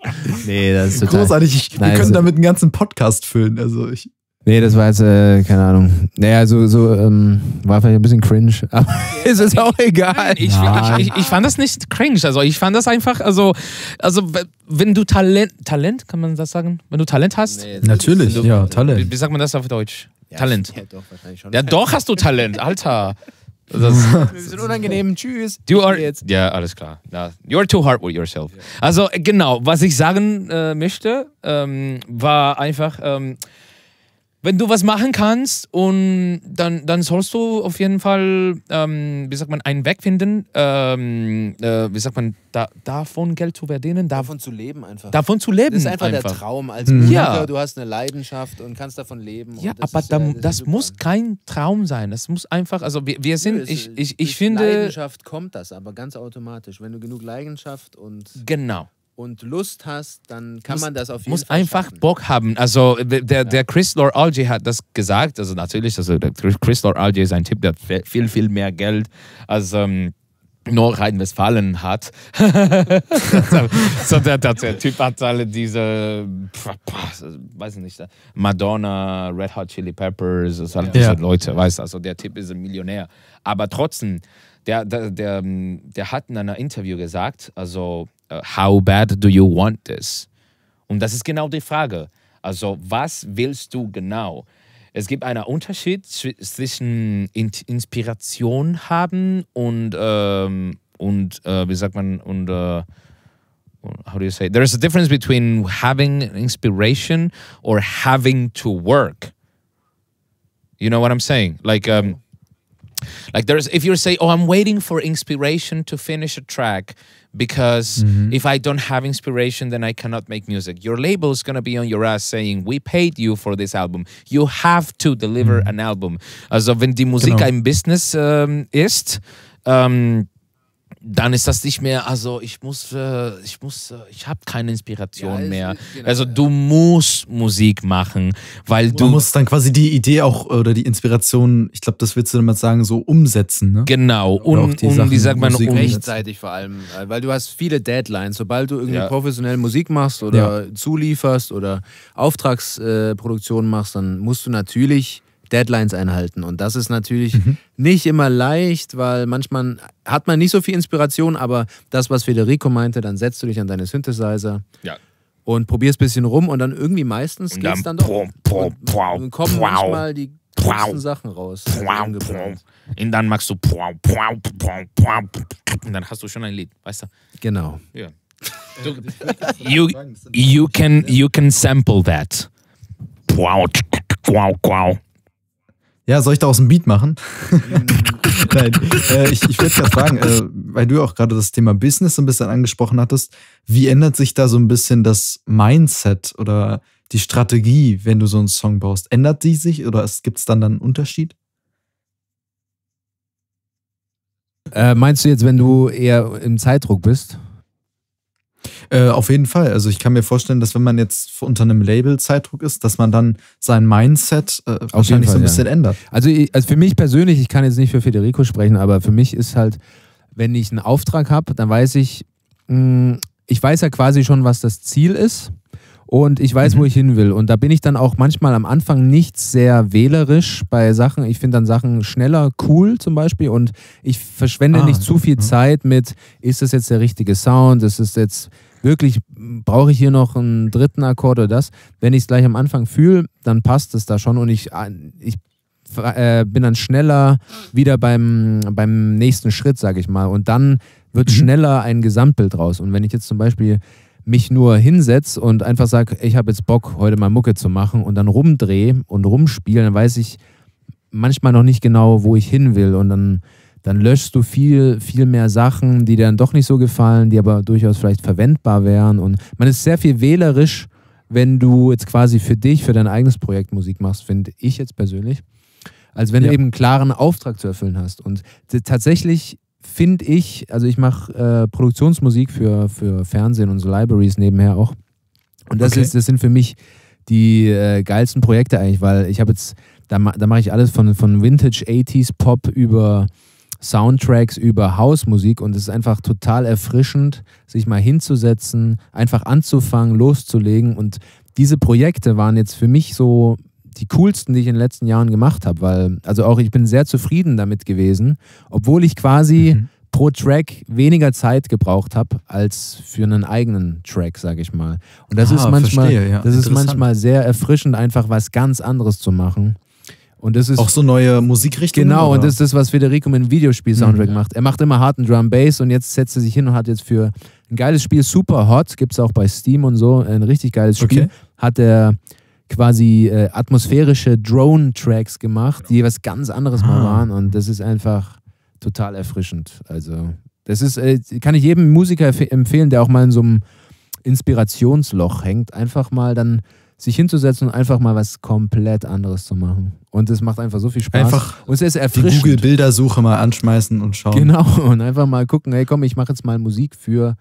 (laughs) nee, das ist total Großartig, ich, wir nice. können also- damit einen ganzen Podcast füllen. Also ich, Nee, das war jetzt, äh, keine Ahnung. Naja, so, so ähm, war vielleicht ein bisschen cringe, (laughs) aber es auch egal. Ich, ich, ich, ich, fand das nicht cringe. Also ich fand das einfach, also, also wenn du Talent, Talent, kann man das sagen? Wenn du Talent hast? Nee, Natürlich, du, ja, Talent. Wie, wie sagt man das auf Deutsch? Ja, Talent. Ja, doch, wahrscheinlich schon. Ja, doch hast du Talent, Alter. Das ist (laughs) unangenehm. Tschüss. You jetzt. ja, alles klar. You are too hard with yourself. Also genau, was ich sagen äh, möchte, ähm, war einfach, ähm, wenn du was machen kannst und dann, dann sollst du auf jeden Fall, ähm, wie sagt man, einen Weg finden, ähm, äh, wie sagt man, da, davon Geld zu verdienen. Da, davon zu leben einfach. Davon zu leben. Das ist einfach, einfach. der Traum als Musiker. Mhm. Ja. Du hast eine Leidenschaft und kannst davon leben. Ja, aber ist, da, das, das muss kein Traum sein. Das muss einfach, also wir, wir sind, Nö, ich, ich, ich finde... Leidenschaft kommt das, aber ganz automatisch. Wenn du genug Leidenschaft und... Genau und Lust hast, dann kann muss, man das auf jeden muss Fall. Muss einfach schaffen. Bock haben. Also der, der Chris Lord Algie hat das gesagt. Also natürlich, also Chris Lord Algie ist ein Typ, der viel, viel mehr Geld als ähm, Nordrhein-Westfalen hat. (laughs) so der, der, Typ hat alle diese, weiß ich nicht, Madonna, Red Hot Chili Peppers, das sind ja. Leute, weißt du. Also der Typ ist ein Millionär. Aber trotzdem, der, der, der, der hat in einer Interview gesagt, also Äh, how bad do you want this? Und das ist genau die Frage. Also, was willst du genau? Es gibt einen Unterschied zwischen Inspiration haben und, ähm, und äh, wie sagt man, und äh, how do you say? There's a difference between having inspiration or having to work. You know what I'm saying? Like, um, like there's if you say, "Oh, I'm waiting for inspiration to finish a track because mm-hmm. if I don't have inspiration, then I cannot make music." Your label is gonna be on your ass saying, "We paid you for this album. You have to deliver mm-hmm. an Album." As of in the genau. in Business ähm, ist. Um, dann ist das nicht mehr, also ich muss, äh, ich muss, äh, ich habe keine Inspiration ja, mehr. Ist, genau, also du musst Musik machen, weil du. Du musst dann quasi die Idee auch oder die Inspiration, ich glaube, das willst du damit sagen, so umsetzen, ne? Genau, und die um, Sachen, wie sagt man, um rechtzeitig vor allem, weil du hast viele Deadlines. Sobald du irgendwie ja. professionell Musik machst oder ja. zulieferst oder Auftragsproduktion machst, dann musst du natürlich Deadlines einhalten. Und das ist natürlich mhm. nicht immer leicht, weil manchmal hat man nicht so viel Inspiration, aber das, was Federico meinte, dann setzt du dich an deine Synthesizer. Ja. Und probierst ein bisschen rum und dann irgendwie meistens geht es dann, dann doch. Pow, pow, und, und kommen pow, manchmal die großen Sachen raus. Und dann machst du. Und dann hast du schon ein Lied, weißt du? Genau. Ja. (laughs) you, you, can, you can sample that. Ja, soll ich da aus dem Beat machen? (laughs) Nein, äh, ich, ich würde gerade fragen, äh, weil du auch gerade das Thema Business ein bisschen angesprochen hattest, wie ändert sich da so ein bisschen das Mindset oder die Strategie, wenn du so einen Song baust? Ändert die sich oder gibt es dann, dann einen Unterschied? Äh, meinst du jetzt, wenn du eher im Zeitdruck bist? Äh, auf jeden Fall. Also ich kann mir vorstellen, dass wenn man jetzt unter einem Label Zeitdruck ist, dass man dann sein Mindset äh, wahrscheinlich Fall, so ein bisschen ja. ändert. Also, ich, also für mich persönlich, ich kann jetzt nicht für Federico sprechen, aber für mich ist halt, wenn ich einen Auftrag habe, dann weiß ich, mh, mm, ich weiß ja quasi schon, was das Ziel ist und ich weiß, mhm. wo ich hin will. Und da bin ich dann auch manchmal am Anfang nicht sehr wählerisch bei Sachen. Ich finde dann Sachen schneller cool zum Beispiel und ich verschwende ah, nicht zu viel ja. Mhm. Zeit mit, ist das jetzt der richtige Sound, ist es jetzt wirklich, brauche ich hier noch einen dritten Akkord oder das. Wenn ich es gleich am Anfang fühle, dann passt es da schon und ich, äh, ich äh, bin dann schneller wieder beim, beim nächsten Schritt, sage ich mal. Und dann wird mhm. schneller ein Gesamtbild raus. Und wenn ich jetzt zum Beispiel mich nur hinsetze und einfach sage, ich habe jetzt Bock, heute mal Mucke zu machen und dann rumdrehe und rumspiele, dann weiß ich manchmal noch nicht genau, wo ich hin will. Und dann, dann löschst du viel, viel mehr Sachen, die dir dann doch nicht so gefallen, die aber durchaus vielleicht verwendbar wären. Und man ist sehr viel wählerisch, wenn du jetzt quasi für dich, für dein eigenes Projekt Musik machst, finde ich jetzt persönlich. Als wenn ja. du eben einen klaren Auftrag zu erfüllen hast. Und tatsächlich finde ich, also ich mache äh, Produktionsmusik für, für Fernsehen und so Libraries nebenher auch. Und das, okay. ist, das sind für mich die äh, geilsten Projekte eigentlich, weil ich habe jetzt, da, da mache ich alles von, von Vintage 80s Pop über Soundtracks, über Hausmusik und es ist einfach total erfrischend, sich mal hinzusetzen, einfach anzufangen, loszulegen und diese Projekte waren jetzt für mich so die coolsten, die ich in den letzten Jahren gemacht habe, weil, also auch ich bin sehr zufrieden damit gewesen, obwohl ich quasi mhm. pro Track weniger Zeit gebraucht habe als für einen eigenen Track, sage ich mal. Und das ah, ist manchmal, verstehe, ja. das ist manchmal sehr erfrischend, einfach was ganz anderes zu machen. Und das ist auch so neue Musikrichtungen. Genau, oder? und das ist das, was Federico mit dem Videospiel-Soundtrack mhm, macht. Er macht immer harten Drum Bass und jetzt setzt er sich hin und hat jetzt für ein geiles Spiel Super Hot, gibt es auch bei Steam und so, ein richtig geiles Spiel. Okay. Hat er quasi äh, atmosphärische Drone-Tracks gemacht, genau. die was ganz anderes ah. mal waren. Und das ist einfach total erfrischend. Also, das ist, äh, kann ich jedem Musiker empfehlen, der auch mal in so einem Inspirationsloch hängt, einfach mal dann sich hinzusetzen und einfach mal was komplett anderes zu machen. Und es macht einfach so viel Spaß. Einfach und es ist erfrischend. die Google-Bildersuche mal anschmeißen und schauen. Genau, (laughs) und einfach mal gucken, hey komm, ich mache jetzt mal Musik für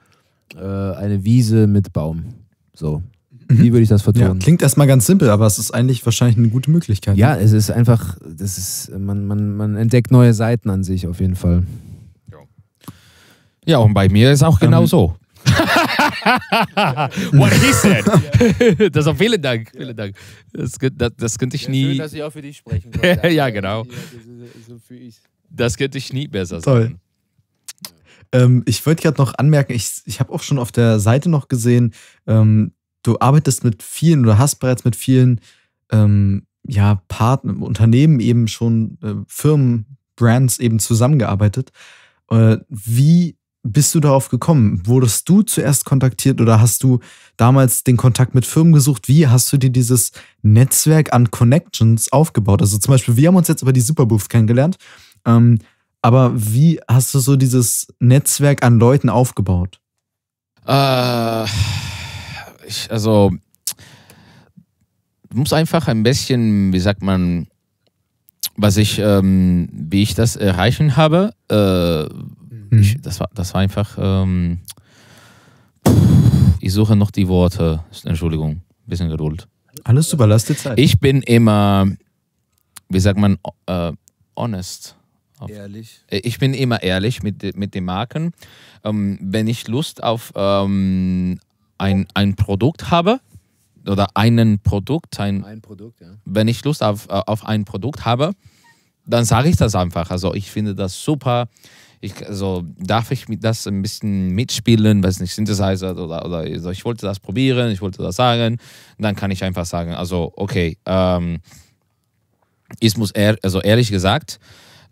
äh, eine Wiese mit Baum. So, Mhm. Wie würde ich das vertonen? Ja, klingt erstmal ganz simpel, aber es ist eigentlich wahrscheinlich eine gute Möglichkeit. Ja, ne? es ist einfach, das ist, man, man, man entdeckt neue Seiten an sich auf jeden Fall. Ja, und bei mir ist auch ähm. genau ähm. so. (laughs) What he said. (laughs) das auch, vielen Dank, vielen Dank. Das, das, das könnte ich ja, nie. Schön, dass ich auch für dich sprechen (laughs) kann. ja, genau. Das könnte ich nie besser Toll. sagen. Ähm, ich wollte gerade noch anmerken, ich, ich habe auch schon auf der Seite noch gesehen, ähm, du arbeitest mit vielen oder hast bereits mit vielen ähm, ja, Partner, Unternehmen eben schon, äh, Firmen, Brands eben zusammengearbeitet. Äh, wie bist du darauf gekommen? Wurdest du zuerst kontaktiert oder hast du damals den Kontakt mit Firmen gesucht? Wie hast du dir dieses Netzwerk an Connections aufgebaut? Also zum Beispiel, wir haben uns jetzt über die Superbooth kennengelernt, ähm, aber wie hast du so dieses Netzwerk an Leuten aufgebaut? Äh ich, also, muss einfach ein bisschen, wie sagt man, was ich, ähm, wie ich das erreichen habe, äh, mhm. ich, das, war, das war einfach, ähm, ich suche noch die Worte, Entschuldigung, bisschen Geduld. Alles überlastet Zeit. Ich bin immer, wie sagt man, äh, honest. Ehrlich. Ich bin immer ehrlich mit, mit den Marken. Ähm, wenn ich Lust auf ähm, ein, ein Produkt habe oder einen Produkt, ein, ein Produkt ja. wenn ich Lust auf, auf ein Produkt habe, dann sage ich das einfach. Also ich finde das super. Ich, also darf ich das ein bisschen mitspielen, weiß nicht, Synthesizer oder, oder also ich wollte das probieren, ich wollte das sagen, dann kann ich einfach sagen, also okay, ähm, ich muss ehr, also ehrlich gesagt,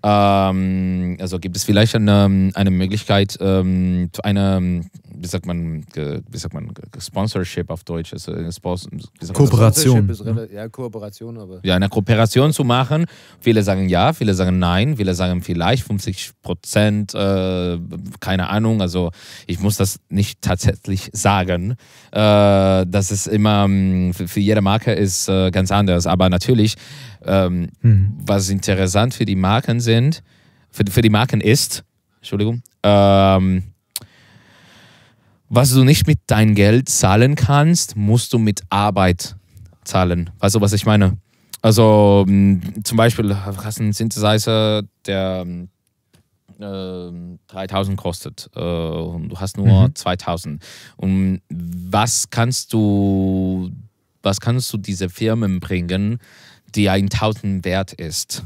ähm, also gibt es vielleicht eine, eine Möglichkeit, ähm, eine, wie sagt man, wie sagt man, Sponsorship auf Deutsch, also, äh, Kooperation. Ne? ja, Kooperation, aber. Ja, eine Kooperation zu machen. Viele sagen ja, viele sagen nein, viele sagen vielleicht 50 Prozent, äh, keine Ahnung. Also ich muss das nicht tatsächlich sagen. Äh, das ist immer, für jede Marke ist äh, ganz anders. Aber natürlich, ähm, hm. was interessant für die Marken sind, für, für die Marken ist, Entschuldigung, ähm, was du nicht mit deinem Geld zahlen kannst, musst du mit Arbeit zahlen. Weißt du, was ich meine? Also hm, zum Beispiel hast du einen Synthesizer, der hm, äh, 3000 kostet äh, und du hast nur mhm. 2000. Und was kannst du, was kannst du diese Firmen bringen, die 1000 wert ist.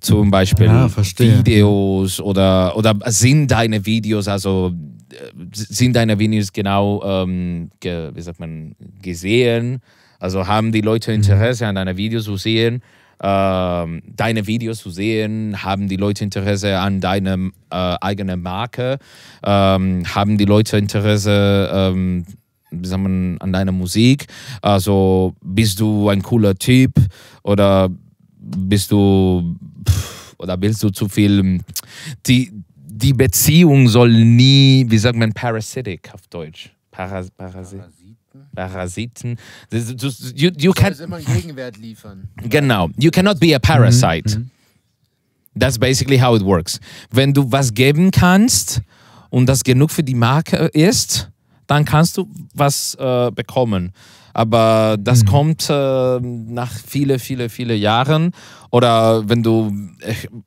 Zum Beispiel ah, Videos oder, oder sind deine Videos, also äh, sind deine Videos genau, ähm, ge, wie sagt man, gesehen? Also haben die Leute mhm. Interesse an deinen Videos zu sehen? Ähm, deine Videos zu sehen? Haben die Leute Interesse an deiner äh, eigenen Marke? Ähm, haben die Leute Interesse ähm, wie sagt man, an deiner Musik? Also bist du ein cooler Typ oder bist du oder willst du zu viel die die Beziehung soll nie, wie sagt man, parasitic auf Deutsch. Paras Parasit Parasiten. Du, You, you can, immer einen Gegenwert liefern. Genau. You cannot be a parasite. Mhm, mhm. That's basically how it works. Wenn du was geben kannst und das genug für die Marke ist, dann kannst du was äh, bekommen. Aber das mhm. kommt äh, nach viele, viele, viele Jahren. Oder wenn du,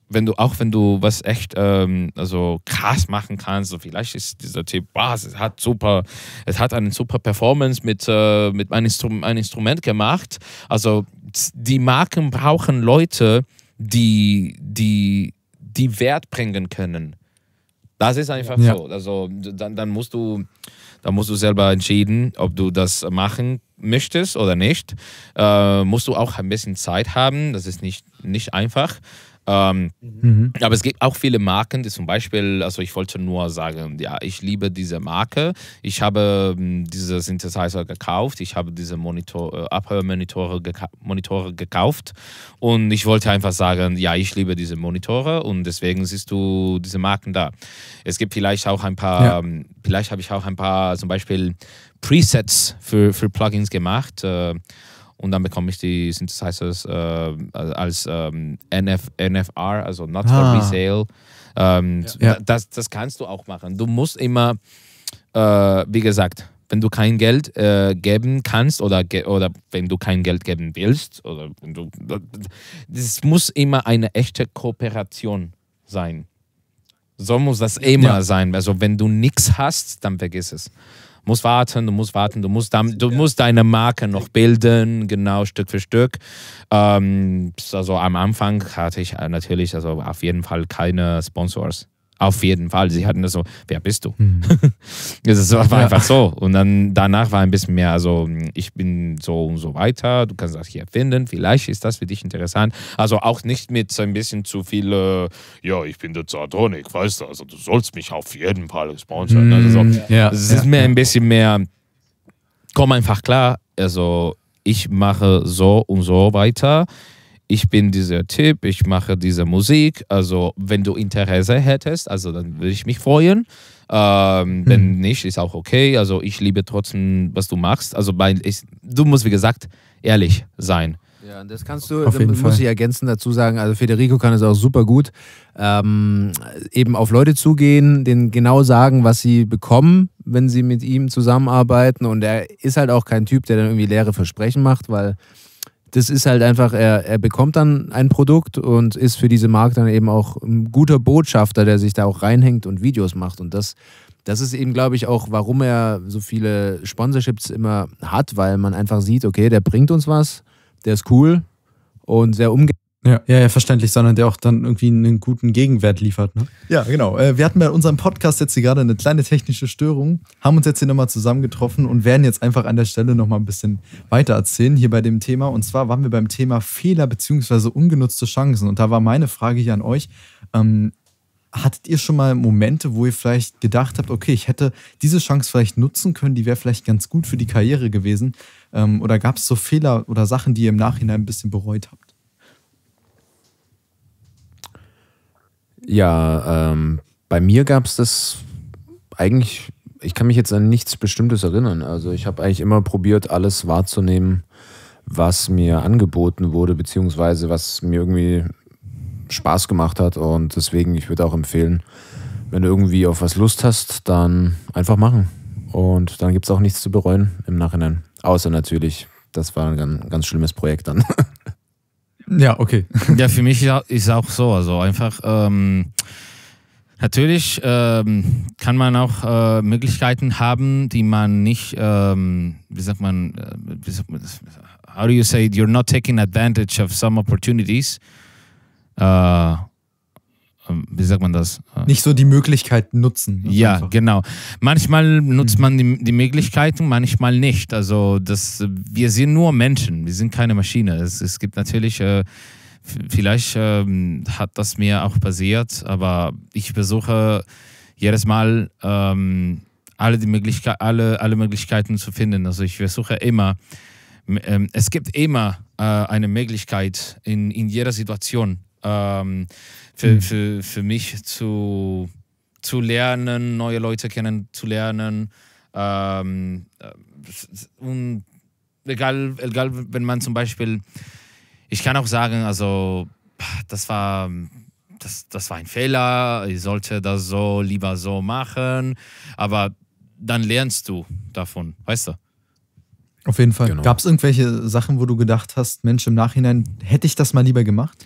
wenn du auch wenn du was echt ähm, also krass machen kannst, so vielleicht ist dieser Typ, wow, es hat super, es hat eine super Performance mit, äh, mit einem, Instrum einem Instrument gemacht. Also die Marken brauchen Leute, die, die, die Wert bringen können. Das ist einfach ja. so. Also dann, dann musst du, dann musst du selber entscheiden, ob du das machen möchtest oder nicht. Äh, musst du auch ein bisschen Zeit haben. Das ist nicht, nicht einfach. Ähm, mhm. Aber es gibt auch viele Marken, die zum Beispiel, also ich wollte nur sagen, ja, ich liebe diese Marke. Ich habe ähm, diese Synthesizer gekauft, ich habe diese Monitor, äh, Abhörmonitore geka Monitore gekauft und ich wollte einfach sagen, ja, ich liebe diese Monitore und deswegen siehst du diese Marken da. Es gibt vielleicht auch ein paar, ja. Ähm, vielleicht habe ich auch ein paar zum Beispiel Presets für, für Plugins gemacht. Äh, und dann bekomme ich die Synthesizers äh, also als ähm, NF, NFR, also Not ah. for Resale. Ähm, ja. das, das kannst du auch machen. Du musst immer, äh, wie gesagt, wenn du kein Geld äh, geben kannst oder, ge oder wenn du kein Geld geben willst, oder wenn du, das muss immer eine echte Kooperation sein. So muss das immer ja. sein. Also wenn du nichts hast, dann vergiss es musst warten, du musst warten, du musst, dann, du musst deine Marke noch bilden, genau Stück für Stück. Ähm, also am Anfang hatte ich äh, natürlich also auf jeden Fall keine Sponsors. Auf jeden Fall. Sie hatten das so, wer bist du? Hm. das (laughs) also war ja. einfach so. Und dann danach war ein bisschen mehr, also ich bin so und so weiter, du kannst das hier finden, vielleicht ist das für dich interessant. Also auch nicht mit so ein bisschen zu viel, äh, ja, ich bin der Zartonik, weißt du, also du sollst mich auf jeden Fall sponsern. Hm. Also so, ja. Es ist ja. mir ein bisschen mehr, komm einfach klar, also ich mache so und so weiter ich bin dieser Typ, ich mache diese Musik. Also, wenn du Interesse hättest, also dann würde ich mich freuen. Ähm, hm. Wenn nicht, ist auch okay. Also, ich liebe trotzdem, was du machst. Also, mein, ich, du musst, wie gesagt, ehrlich sein. Ja, das kannst du, auf muss Fall. ich ergänzend dazu sagen, also Federico kann es auch super gut, ähm, eben auf Leute zugehen, denen genau sagen, was sie bekommen, wenn sie mit ihm zusammenarbeiten und er ist halt auch kein Typ, der dann irgendwie leere Versprechen macht, weil das ist halt einfach, er, er bekommt dann ein Produkt und ist für diese Marke dann eben auch ein guter Botschafter, der sich da auch reinhängt und Videos macht. Und das, das ist eben, glaube ich, auch, warum er so viele Sponsorships immer hat, weil man einfach sieht, okay, der bringt uns was, der ist cool und sehr umgekehrt. Ja. ja, ja, verständlich, sondern der auch dann irgendwie einen guten Gegenwert liefert. Ne? Ja, genau. Äh, wir hatten bei unserem Podcast jetzt hier gerade eine kleine technische Störung, haben uns jetzt hier nochmal zusammengetroffen und werden jetzt einfach an der Stelle nochmal ein bisschen weiter erzählen hier bei dem Thema. Und zwar waren wir beim Thema Fehler bzw. ungenutzte Chancen. Und da war meine Frage hier an euch. Ähm, hattet ihr schon mal Momente, wo ihr vielleicht gedacht habt, okay, ich hätte diese Chance vielleicht nutzen können, die wäre vielleicht ganz gut für die Karriere gewesen? Ähm, oder gab es so Fehler oder Sachen, die ihr im Nachhinein ein bisschen bereut habt? Ja, ähm, bei mir gab es das eigentlich, ich kann mich jetzt an nichts Bestimmtes erinnern. Also ich habe eigentlich immer probiert, alles wahrzunehmen, was mir angeboten wurde, beziehungsweise was mir irgendwie Spaß gemacht hat. Und deswegen, ich würde auch empfehlen, wenn du irgendwie auf was Lust hast, dann einfach machen. Und dann gibt es auch nichts zu bereuen im Nachhinein. Außer natürlich, das war ein ganz, ganz schlimmes Projekt dann. (laughs) Ja, okay. ja, für mich ist auch so. Also einfach. Ähm, Natürlich ähm, kann man auch äh, Möglichkeiten haben, die man nicht, ähm, wie sagt man, äh, wie sagt man how do you say, you're not taking advantage of some opportunities. Äh, ähm, wie sagt man das? Äh, nicht so die Möglichkeiten nutzen. Ja, einfach. genau. Manchmal nutzt mhm. man die, die, Möglichkeiten, manchmal nicht. Also das, wir sind nur Menschen, wir sind keine Maschine. Es, es gibt natürlich, äh, vielleicht äh, hat das mir auch passiert, aber ich versuche jedes Mal ähm, alle, die Möglichkeit, alle, alle Möglichkeiten zu finden. Also ich versuche immer, äh, es gibt immer äh, eine Möglichkeit in, in jeder Situation ähm, für, mhm. für, für mich zu, zu lernen, neue Leute kennenzulernen. Ähm, äh, und egal, egal, wenn man zum Beispiel, ich kann auch sagen, also das war das, das war ein Fehler, ich sollte das so lieber so machen, aber dann lernst du davon, weißt du? Auf jeden Fall. Genau. Gab es irgendwelche Sachen, wo du gedacht hast, Mensch, im Nachhinein hätte ich das mal lieber gemacht?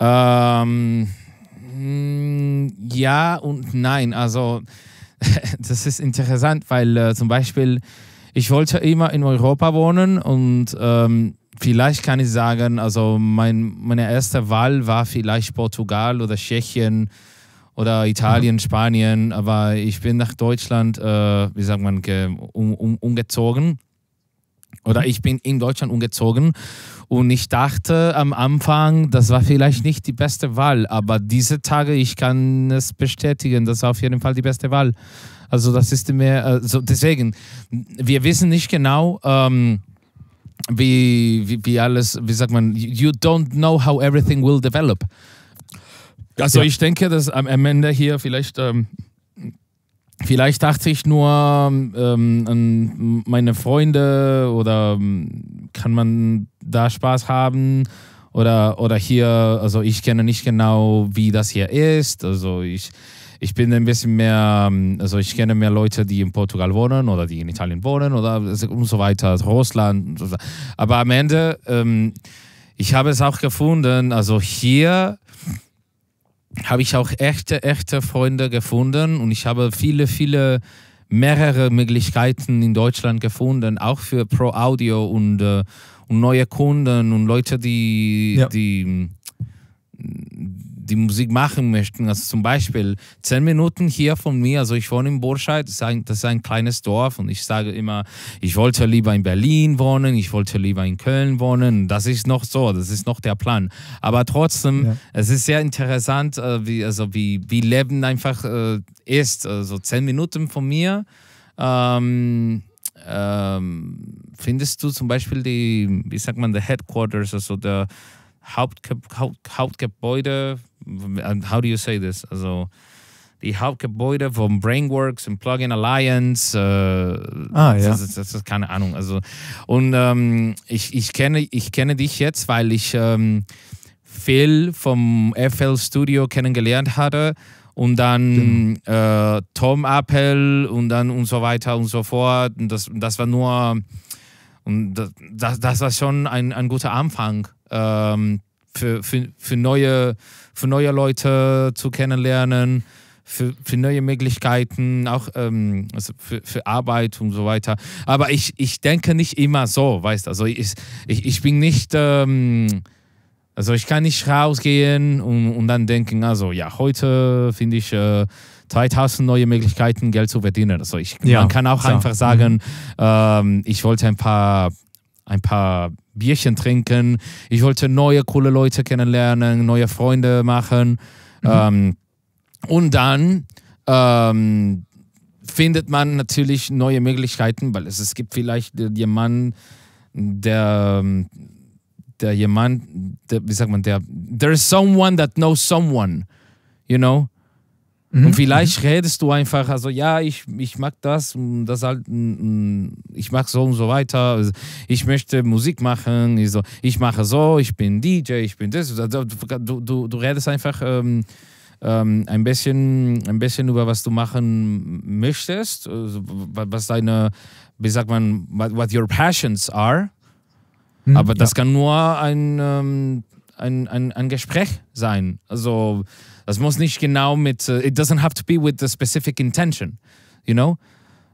Ähm, mm, ja und nein. Also, (laughs) das ist interessant, weil äh, zum Beispiel, ich wollte immer in Europa wohnen und ähm, vielleicht kann ich sagen, also mein, meine erste Wahl war vielleicht Portugal oder Tschechien oder Italien, mhm. Spanien, aber ich bin nach Deutschland, äh, wie sagt man, um, um, umgezogen. Oder mhm. ich bin in Deutschland umgezogen und ich dachte am Anfang, das war vielleicht nicht die beste Wahl, aber diese Tage, ich kann es bestätigen, das war auf jeden Fall die beste Wahl. Also das ist mir, also deswegen, wir wissen nicht genau, ähm, wie, wie, wie alles, wie sagt man, you don't know how everything will develop. Also ja. ich denke, dass am Ende hier vielleicht ähm, Vielleicht dachte ich nur ähm, an meine Freunde oder ähm, kann man da Spaß haben oder, oder hier, also ich kenne nicht genau, wie das hier ist. Also ich, ich bin ein bisschen mehr, ähm, also ich kenne mehr Leute, die in Portugal wohnen oder die in Italien wohnen oder und so weiter, also Russland. So. Aber am Ende, ähm, ich habe es auch gefunden, also hier habe ich auch echte, echte Freunde gefunden und ich habe viele, viele, mehrere Möglichkeiten in Deutschland gefunden, auch für Pro Audio und, äh, und neue Kunden und Leute, die, ja. die die Musik machen möchten. Also zum Beispiel zehn Minuten hier von mir, also ich wohne in Borscheid, das ist ein, das ist ein kleines Dorf und ich sage immer, ich wollte lieber in Berlin wohnen, ich wollte lieber in Köln wohnen. Das ist noch so, das ist noch der Plan. Aber trotzdem, ja. es ist sehr interessant, äh, wie, also wie, wie Leben einfach äh, ist. Also zehn Minuten von mir. Ähm, ähm, findest du zum Beispiel die, wie sagt man, die Headquarters, also der Hauptge Haupt Hauptgebäude how do you say this? Also die Hauptgebäude von Brainworks und Plugin Alliance. Äh, ah, ja. Das, das, das, ist keine Ahnung. Also, und ähm, ich, ich, kenne, ich kenne dich jetzt, weil ich ähm, Phil vom FL Studio kennengelernt hatte und dann genau. äh, Tom Appel und dann und so weiter und so fort. Und das, das war nur, und das, das war schon ein, ein guter Anfang ähm, für, für, für neue für neue Leute zu kennenlernen, für, für neue Möglichkeiten, auch ähm, also für, für Arbeit und so weiter. Aber ich, ich denke nicht immer so, weißt du. Also ich, ich, ich bin nicht, ähm, also ich kann nicht rausgehen und, und dann denken, also ja, heute finde ich. Äh, 2000 neue Möglichkeiten, Geld zu verdienen. Also ich, ja, man kann auch so. einfach sagen, mhm. ähm, ich wollte ein paar ein paar Bierchen trinken. Ich wollte neue coole Leute kennenlernen, neue Freunde machen. Mhm. Ähm, und dann ähm, findet man natürlich neue Möglichkeiten, weil es, es gibt vielleicht äh, jemanden, der, ähm, der jemand, der, wie sagt man, der, there is someone that knows someone, you know? Mhm. Und vielleicht redest du einfach, also ja, ich, ich mag das, das halt, mm, mm, ich mag so und so weiter, also, ich möchte Musik machen, ich, so, ich mache so, ich bin DJ, ich bin das. Also, du, du, du redest einfach ähm, ähm, ein, bisschen, ein bisschen über, was du machen möchtest, also, was deine, wie sagt man, what your passions are. Mhm, Aber das ja. kann nur ein, ähm, ein, ein, ein Gespräch sein. Also das muss nicht genau mit, uh, it doesn't have to be with the specific intention, you know?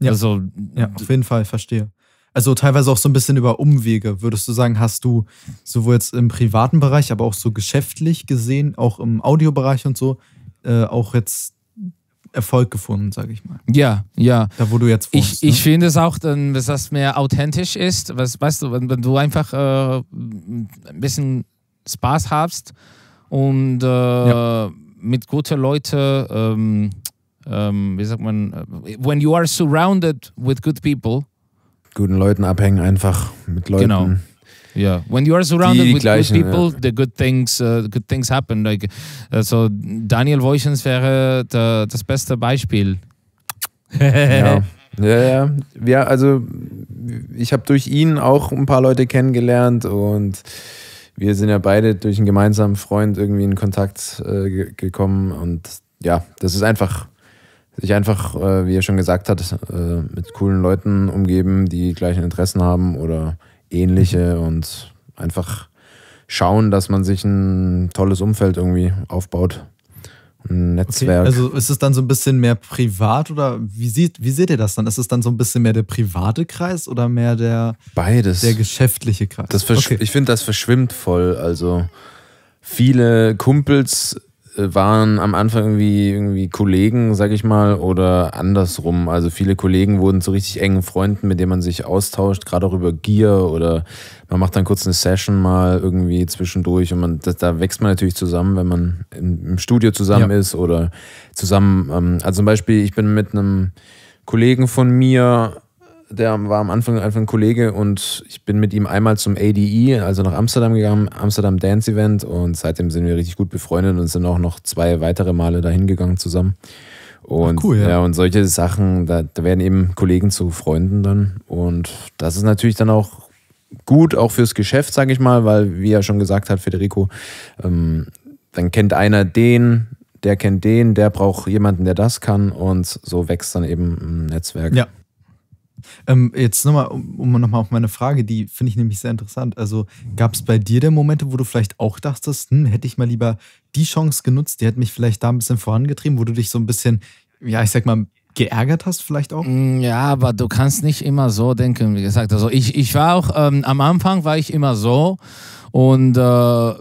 Ja. Also, ja, auf jeden Fall, verstehe. Also teilweise auch so ein bisschen über Umwege. Würdest du sagen, hast du sowohl jetzt im privaten Bereich, aber auch so geschäftlich gesehen, auch im Audiobereich und so, äh, auch jetzt Erfolg gefunden, sage ich mal. Ja, ja. Da, wo du jetzt wohnst, Ich, ne? ich finde es auch, dass das mehr authentisch ist. Was, weißt du, wenn, wenn du einfach äh, ein bisschen Spaß hast und äh, ja mit guten Leuten, ähm, ähm, wie sagt man, äh, when you are surrounded with good people. Guten Leuten abhängen einfach mit Leuten. Genau. yeah. when you are surrounded with gleichen, good people, ja. the good things, uh, good things happen. Like, also Daniel Voichens wäre der, das beste Beispiel. ja. (laughs) Ja, ja, ja. Also ich habe durch ihn auch ein paar Leute kennengelernt und wir sind ja beide durch einen gemeinsamen Freund irgendwie in Kontakt äh, gekommen und ja, das ist einfach, sich einfach, äh, wie er schon gesagt hat, äh, mit coolen Leuten umgeben, die gleichen Interessen haben oder ähnliche und einfach schauen, dass man sich ein tolles Umfeld irgendwie aufbaut. Netzwerk. Okay, also ist es dann so ein bisschen mehr privat oder wie, sieht, wie seht ihr das dann? Ist es dann so ein bisschen mehr der private Kreis oder mehr der, Beides. der geschäftliche Kreis? Das okay. Ich finde, das verschwimmt voll. Also viele Kumpels äh, waren am Anfang irgendwie, irgendwie Kollegen, sag ich mal, oder andersrum. Also viele Kollegen wurden zu richtig engen Freunden, mit denen man sich austauscht, gerade auch über Gear oder man macht dann kurz eine Session mal irgendwie zwischendurch und man, das, da wächst man natürlich zusammen, wenn man im, im Studio zusammen ja. ist oder zusammen. Ähm, also zum Beispiel, ich bin mit einem Kollegen von mir der war am Anfang einfach ein Kollege und ich bin mit ihm einmal zum ADE, also nach Amsterdam gegangen, Amsterdam Dance Event und seitdem sind wir richtig gut befreundet und sind auch noch zwei weitere Male dahin gegangen zusammen. Und, Ach cool, ja. ja. und solche Sachen, da, da werden eben Kollegen zu Freunden dann. Und das ist natürlich dann auch gut, auch fürs Geschäft, sage ich mal, weil, wie er schon gesagt hat, Federico, ähm, dann kennt einer den, der kennt den, der braucht jemanden, der das kann und so wächst dann eben ein Netzwerk. Ja. Ähm, jetzt nochmal, um, um nochmal auf meine Frage, die finde ich nämlich sehr interessant. Also gab es bei dir denn Momente, wo du vielleicht auch dachtest, hm, hätte ich mal lieber die Chance genutzt, die hätte mich vielleicht da ein bisschen vorangetrieben, wo du dich so ein bisschen, ja, ich sag mal, geärgert hast vielleicht auch? Mm, ja, aber du kannst nicht immer so denken, wie gesagt. Also ich, ich war auch, ähm, am Anfang war ich immer so und äh,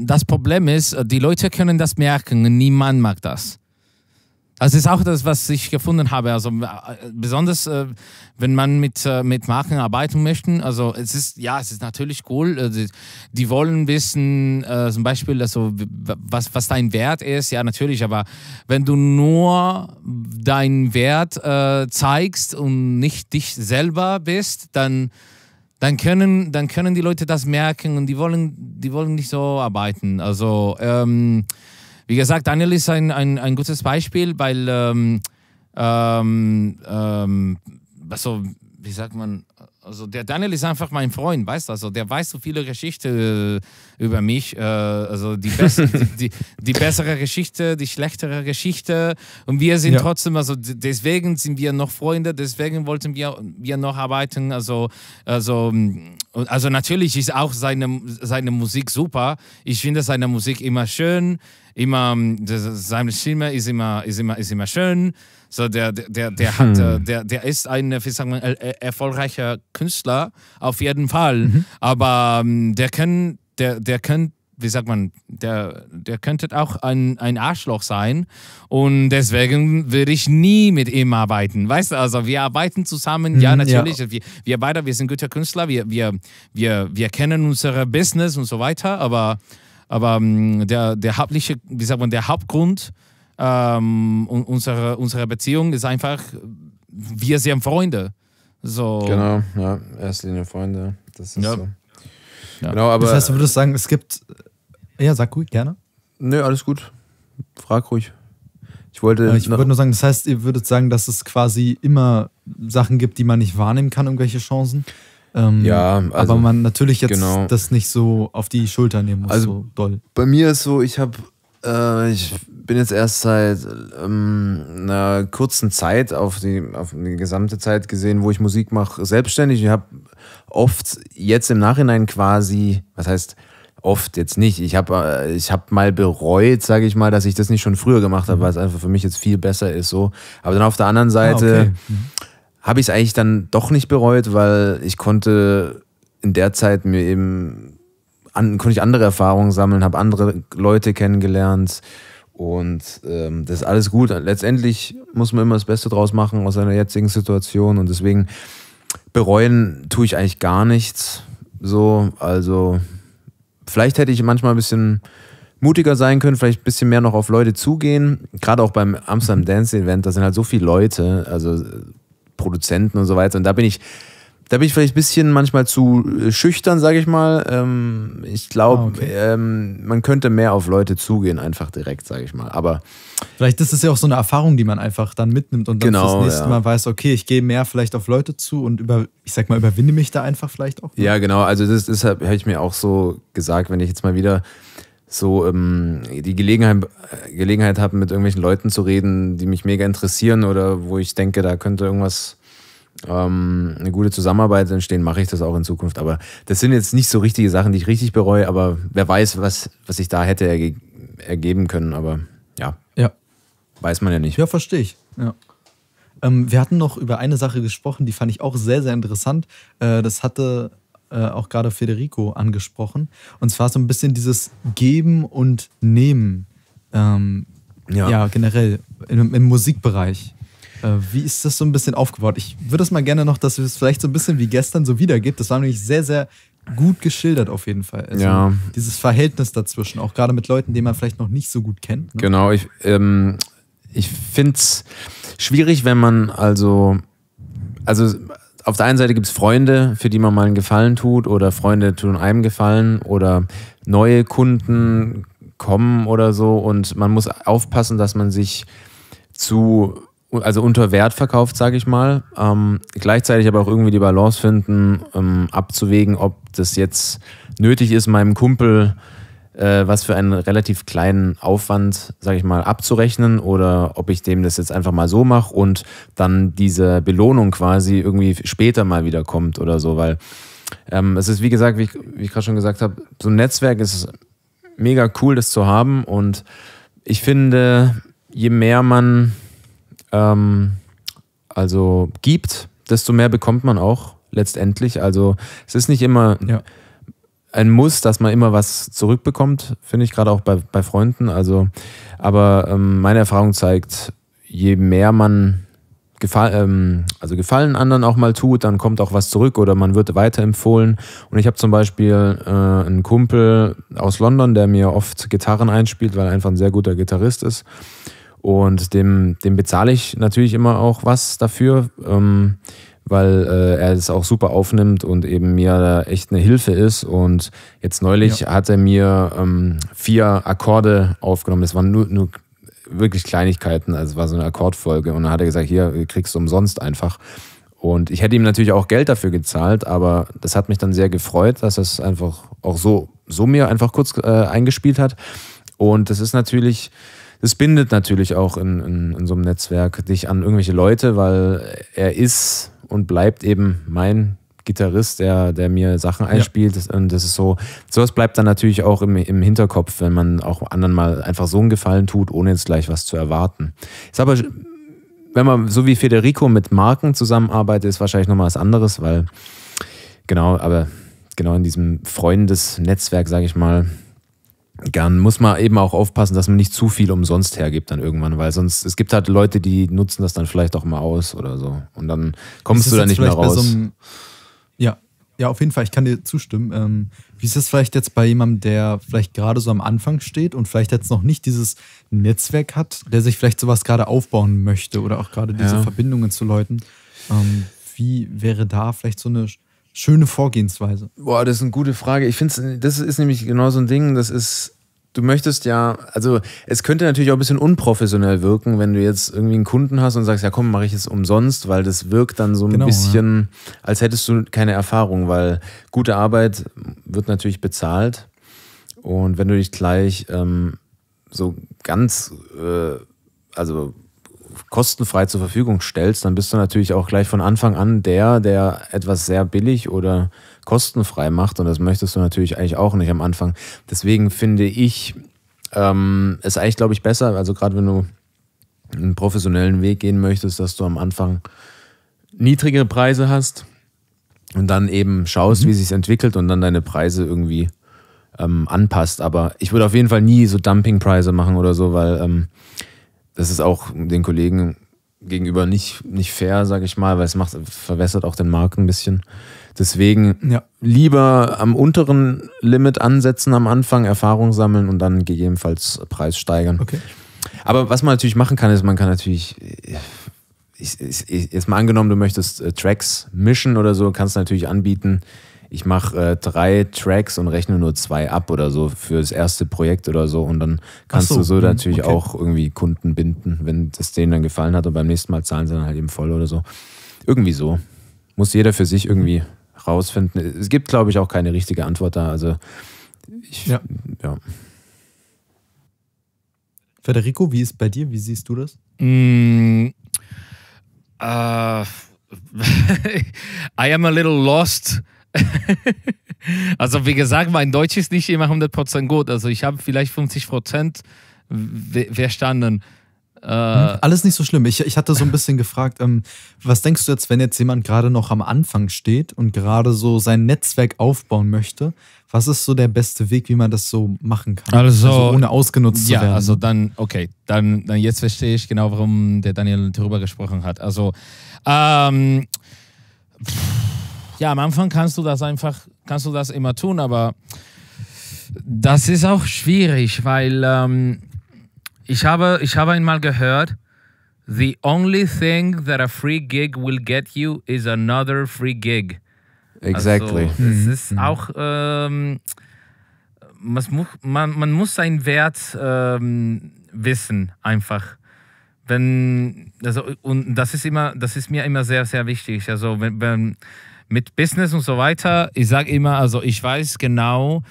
das Problem ist, die Leute können das merken, niemand mag das. Das also ist auch das, was ich gefunden habe. Also äh, besonders, äh, wenn man mit, äh, mit Marken arbeiten möchte. Also es ist, ja, es ist natürlich cool. Also, die wollen wissen, äh, zum Beispiel, also, was, was dein Wert ist. Ja, natürlich, aber wenn du nur deinen Wert äh, zeigst und nicht dich selber bist, dann dann können, dann können die Leute das merken und die wollen, die wollen nicht so arbeiten. Also ähm, wie gesagt, Daniel ist ein, ein, ein gutes Beispiel, weil ähm, ähm, ähm also, wie sagt man, also der Daniel ist einfach mein Freund, weißt du? Also der weiß so viele Geschichten äh, über mich. Äh, also (laughs) die, die, die, bessere Geschichte, die schlechtere Geschichte. Und wir sind ja. trotzdem, also deswegen sind wir noch Freunde, deswegen wollten wir, wir noch arbeiten. Also, also, also natürlich ist auch seine, seine Musik super. Ich finde seine Musik immer schön. Immer, seine Stimme ist immer, ist immer, ist immer schön. So, der, der, der, hat, äh, hm. der, der ist ein wie sagen wir, erfolgreicher Künstler, auf jeden Fall. Mhm. Aber ähm, der kann, der, der kann, wie sagt man, der, der könnte auch ein, ein Arschloch sein. Und deswegen würde ich nie mit ihm arbeiten. Weißt du, also wir arbeiten zusammen, ja, mhm, natürlich. Ja. Wir, wir beide, wir sind gute Künstler, wir, wir, wir, wir kennen unsere Business und so weiter, aber, aber ähm, der, der, hauptliche, wie sagt man, der Hauptgrund, ähm, unsere, unsere Beziehung ist einfach, wir sind Freunde. So. Genau, ja, Linie Freunde. Das ist ja. so. Ja. Genau, aber. Das heißt, du würdest sagen, es gibt. Ja, sag ruhig, gerne. Nö, alles gut. Frag ruhig. Ich wollte. Ich wollte nur sagen, das heißt, ihr würdet sagen, dass es quasi immer Sachen gibt, die man nicht wahrnehmen kann, irgendwelche Chancen. Ähm, ja, also, aber man natürlich jetzt genau. das nicht so auf die Schulter nehmen muss, also so doll. Bei mir ist so, ich habe, äh, ich bin jetzt erst seit ähm, einer kurzen Zeit auf die, auf die gesamte Zeit gesehen, wo ich Musik mache, selbstständig. Ich habe oft jetzt im Nachhinein quasi, was heißt oft jetzt nicht, ich habe äh, ich hab mal bereut, sage ich mal, dass ich das nicht schon früher gemacht habe, mhm. weil es einfach für mich jetzt viel besser ist so. Aber dann auf der anderen Seite ah, okay. mhm. habe ich es eigentlich dann doch nicht bereut, weil ich konnte in der Zeit mir eben an, konnte ich andere Erfahrungen sammeln, habe andere Leute kennengelernt, und ähm, das ist alles gut. Letztendlich muss man immer das Beste draus machen aus seiner jetzigen Situation. Und deswegen bereuen tue ich eigentlich gar nichts. So, also vielleicht hätte ich manchmal ein bisschen mutiger sein können, vielleicht ein bisschen mehr noch auf Leute zugehen. Gerade auch beim Amsterdam Dance Event, da sind halt so viele Leute, also Produzenten und so weiter. Und da bin ich da bin ich vielleicht ein bisschen manchmal zu äh, schüchtern, sage ich mal. Ähm, ich glaube, ah, okay. ähm, man könnte mehr auf Leute zugehen, einfach direkt, sage ich mal. Aber vielleicht ist es ja auch so eine Erfahrung, die man einfach dann mitnimmt und dann genau, das nächste ja. Mal weiß, okay, ich gehe mehr vielleicht auf Leute zu und über, ich sag mal, überwinde mich da einfach vielleicht auch. Mal. Ja, genau. Also das, deshalb habe ich mir auch so gesagt, wenn ich jetzt mal wieder so ähm, die Gelegenheit, Gelegenheit habe, mit irgendwelchen Leuten zu reden, die mich mega interessieren oder wo ich denke, da könnte irgendwas ähm, eine gute Zusammenarbeit entstehen, mache ich das auch in Zukunft. Aber das sind jetzt nicht so richtige Sachen, die ich richtig bereue, aber wer weiß, was, was ich da hätte erge ergeben können. Aber ja. Ja. Weiß man ja nicht. Ja, verstehe ich. Ja. Ähm, wir hatten noch über eine Sache gesprochen, die fand ich auch sehr, sehr interessant. Äh, das hatte äh, auch gerade Federico angesprochen. Und zwar so ein bisschen dieses Geben und Nehmen. Ähm, ja. ja. generell im, im Musikbereich. Äh, wie ist das so ein bisschen aufgebaut? Ich würde es mal gerne noch, dass es vielleicht so ein bisschen wie gestern so wiedergibt. Das war nämlich sehr, sehr gut geschildert auf jeden Fall. Also ja. Dieses Verhältnis dazwischen, auch gerade mit Leuten, die man vielleicht noch nicht so gut kennt. Ne? Genau, ich, ähm, ich finde es schwierig, wenn man also, also auf der einen Seite gibt es Freunde, für die man mal einen Gefallen tut oder Freunde tun einem Gefallen oder neue Kunden kommen oder so und man muss aufpassen, dass man sich zu also unter Wert verkauft, sage ich mal. Ähm, gleichzeitig aber auch irgendwie die Balance finden, ähm, abzuwägen, ob das jetzt nötig ist, meinem Kumpel äh, was für einen relativ kleinen Aufwand, sage ich mal, abzurechnen oder ob ich dem das jetzt einfach mal so mache und dann diese Belohnung quasi irgendwie später mal wieder kommt oder so, weil ähm, es ist, wie gesagt, wie ich, ich gerade schon gesagt habe, so ein Netzwerk ist mega cool, das zu haben und ich finde, je mehr man ähm, also gibt, desto mehr bekommt man auch letztendlich. Also es ist nicht immer ja. ein Muss, dass man immer was zurückbekommt, finde ich gerade auch bei, bei Freunden. Also, aber ähm, meine Erfahrung zeigt, je mehr man Gefall, ähm, also Gefallen anderen auch mal tut, dann kommt auch was zurück oder man wird weiterempfohlen. Und ich habe zum Beispiel äh, einen Kumpel aus London, der mir oft Gitarren einspielt, weil er einfach ein sehr guter Gitarrist ist. Und dem, dem bezahle ich natürlich immer auch was dafür, ähm, weil äh, er es auch super aufnimmt und eben mir echt eine Hilfe ist. Und jetzt neulich ja. hat er mir ähm, vier Akkorde aufgenommen. Das waren nur, nur wirklich Kleinigkeiten, also war so eine Akkordfolge. Und dann hat er gesagt, hier kriegst du umsonst einfach. Und ich hätte ihm natürlich auch Geld dafür gezahlt, aber das hat mich dann sehr gefreut, dass er es einfach auch so, so mir einfach kurz äh, eingespielt hat. Und das ist natürlich es bindet natürlich auch in, in, in so einem Netzwerk dich an irgendwelche Leute, weil er ist und bleibt eben mein Gitarrist, der, der mir Sachen einspielt. Ja. Und das ist so, sowas bleibt dann natürlich auch im, im Hinterkopf, wenn man auch anderen mal einfach so einen Gefallen tut, ohne jetzt gleich was zu erwarten. Ist aber, wenn man so wie Federico mit Marken zusammenarbeitet, ist wahrscheinlich nochmal was anderes, weil genau, aber genau in diesem Freundesnetzwerk, sage ich mal, Gern muss man eben auch aufpassen, dass man nicht zu viel umsonst hergibt dann irgendwann, weil sonst es gibt halt Leute, die nutzen das dann vielleicht auch mal aus oder so und dann kommst du da nicht mehr raus. So einem, ja, ja, auf jeden Fall. Ich kann dir zustimmen. Ähm, wie ist das vielleicht jetzt bei jemandem, der vielleicht gerade so am Anfang steht und vielleicht jetzt noch nicht dieses Netzwerk hat, der sich vielleicht sowas gerade aufbauen möchte oder auch gerade diese ja. Verbindungen zu Leuten? Ähm, wie wäre da vielleicht so eine schöne Vorgehensweise? Boah, das ist eine gute Frage. Ich finde, das ist nämlich genau so ein Ding, das ist du möchtest ja, also es könnte natürlich auch ein bisschen unprofessionell wirken, wenn du jetzt irgendwie einen Kunden hast und sagst, ja komm, mache ich es umsonst, weil das wirkt dann so ein genau, bisschen, ja. als hättest du keine Erfahrung, weil gute Arbeit wird natürlich bezahlt. Und wenn du dich gleich ähm, so ganz, äh, also kostenfrei zur Verfügung stellst, dann bist du natürlich auch gleich von Anfang an der, der etwas sehr billig oder kostenfrei macht. Und das möchtest du natürlich eigentlich auch nicht am Anfang. Deswegen finde ich ähm, es eigentlich, glaube ich, besser, also gerade wenn du einen professionellen Weg gehen möchtest, dass du am Anfang niedrigere Preise hast und dann eben schaust, mhm. wie sich entwickelt und dann deine Preise irgendwie ähm, anpasst. Aber ich würde auf jeden Fall nie so Dumpingpreise machen oder so, weil ähm, das ist auch den Kollegen gegenüber nicht, nicht fair, sage ich mal, weil es macht, verwässert auch den Markt ein bisschen. Deswegen ja. lieber am unteren Limit ansetzen am Anfang, Erfahrung sammeln und dann gegebenenfalls Preis steigern. Okay. Aber was man natürlich machen kann, ist, man kann natürlich, ich, ich, jetzt mal angenommen, du möchtest äh, Tracks mischen oder so, kannst natürlich anbieten, ich mache äh, drei Tracks und rechne nur zwei ab oder so für das erste Projekt oder so. Und dann kannst so, du so mh, natürlich okay. auch irgendwie Kunden binden, wenn es denen dann gefallen hat. Und beim nächsten Mal zahlen sie dann halt eben voll oder so. Irgendwie so. Muss jeder für sich irgendwie rausfinden. Es gibt, glaube ich, auch keine richtige Antwort da. Also, ich, ja. ja. Federico, wie ist bei dir? Wie siehst du das? Mm, uh, (laughs) I am a little lost. (laughs) also wie gesagt, mein Deutsch ist nicht immer 100% gut. Also ich habe vielleicht 50% verstanden. Äh, hm, Alles nicht so schlimm. Ich, ich hatte so ein bisschen gefragt, ähm, was denkst du jetzt, wenn jetzt jemand gerade noch am Anfang steht und gerade so sein Netzwerk aufbauen möchte? Was ist so der beste Weg, wie man das so machen kann? Also, also ohne ausgenutzt ja, zu werden. Ja, also dann, okay, dann, dann jetzt verstehe ich genau, warum der Daniel darüber gesprochen hat. Also, ähm, pff ja, am Anfang kannst du das einfach, kannst du das immer tun, aber das ist auch schwierig, weil ähm, ich, habe, ich habe einmal gehört, the only thing that a free gig will get you is another free gig. Exactly. Also, es mhm. ist auch, ähm, man, man, muss seinen Wert ähm, wissen, einfach. Wenn, also, und das ist immer, das ist mir immer sehr, sehr wichtig. Also, wenn, wenn mit Business und so weiter, ich sage immer, also ich weiß genau,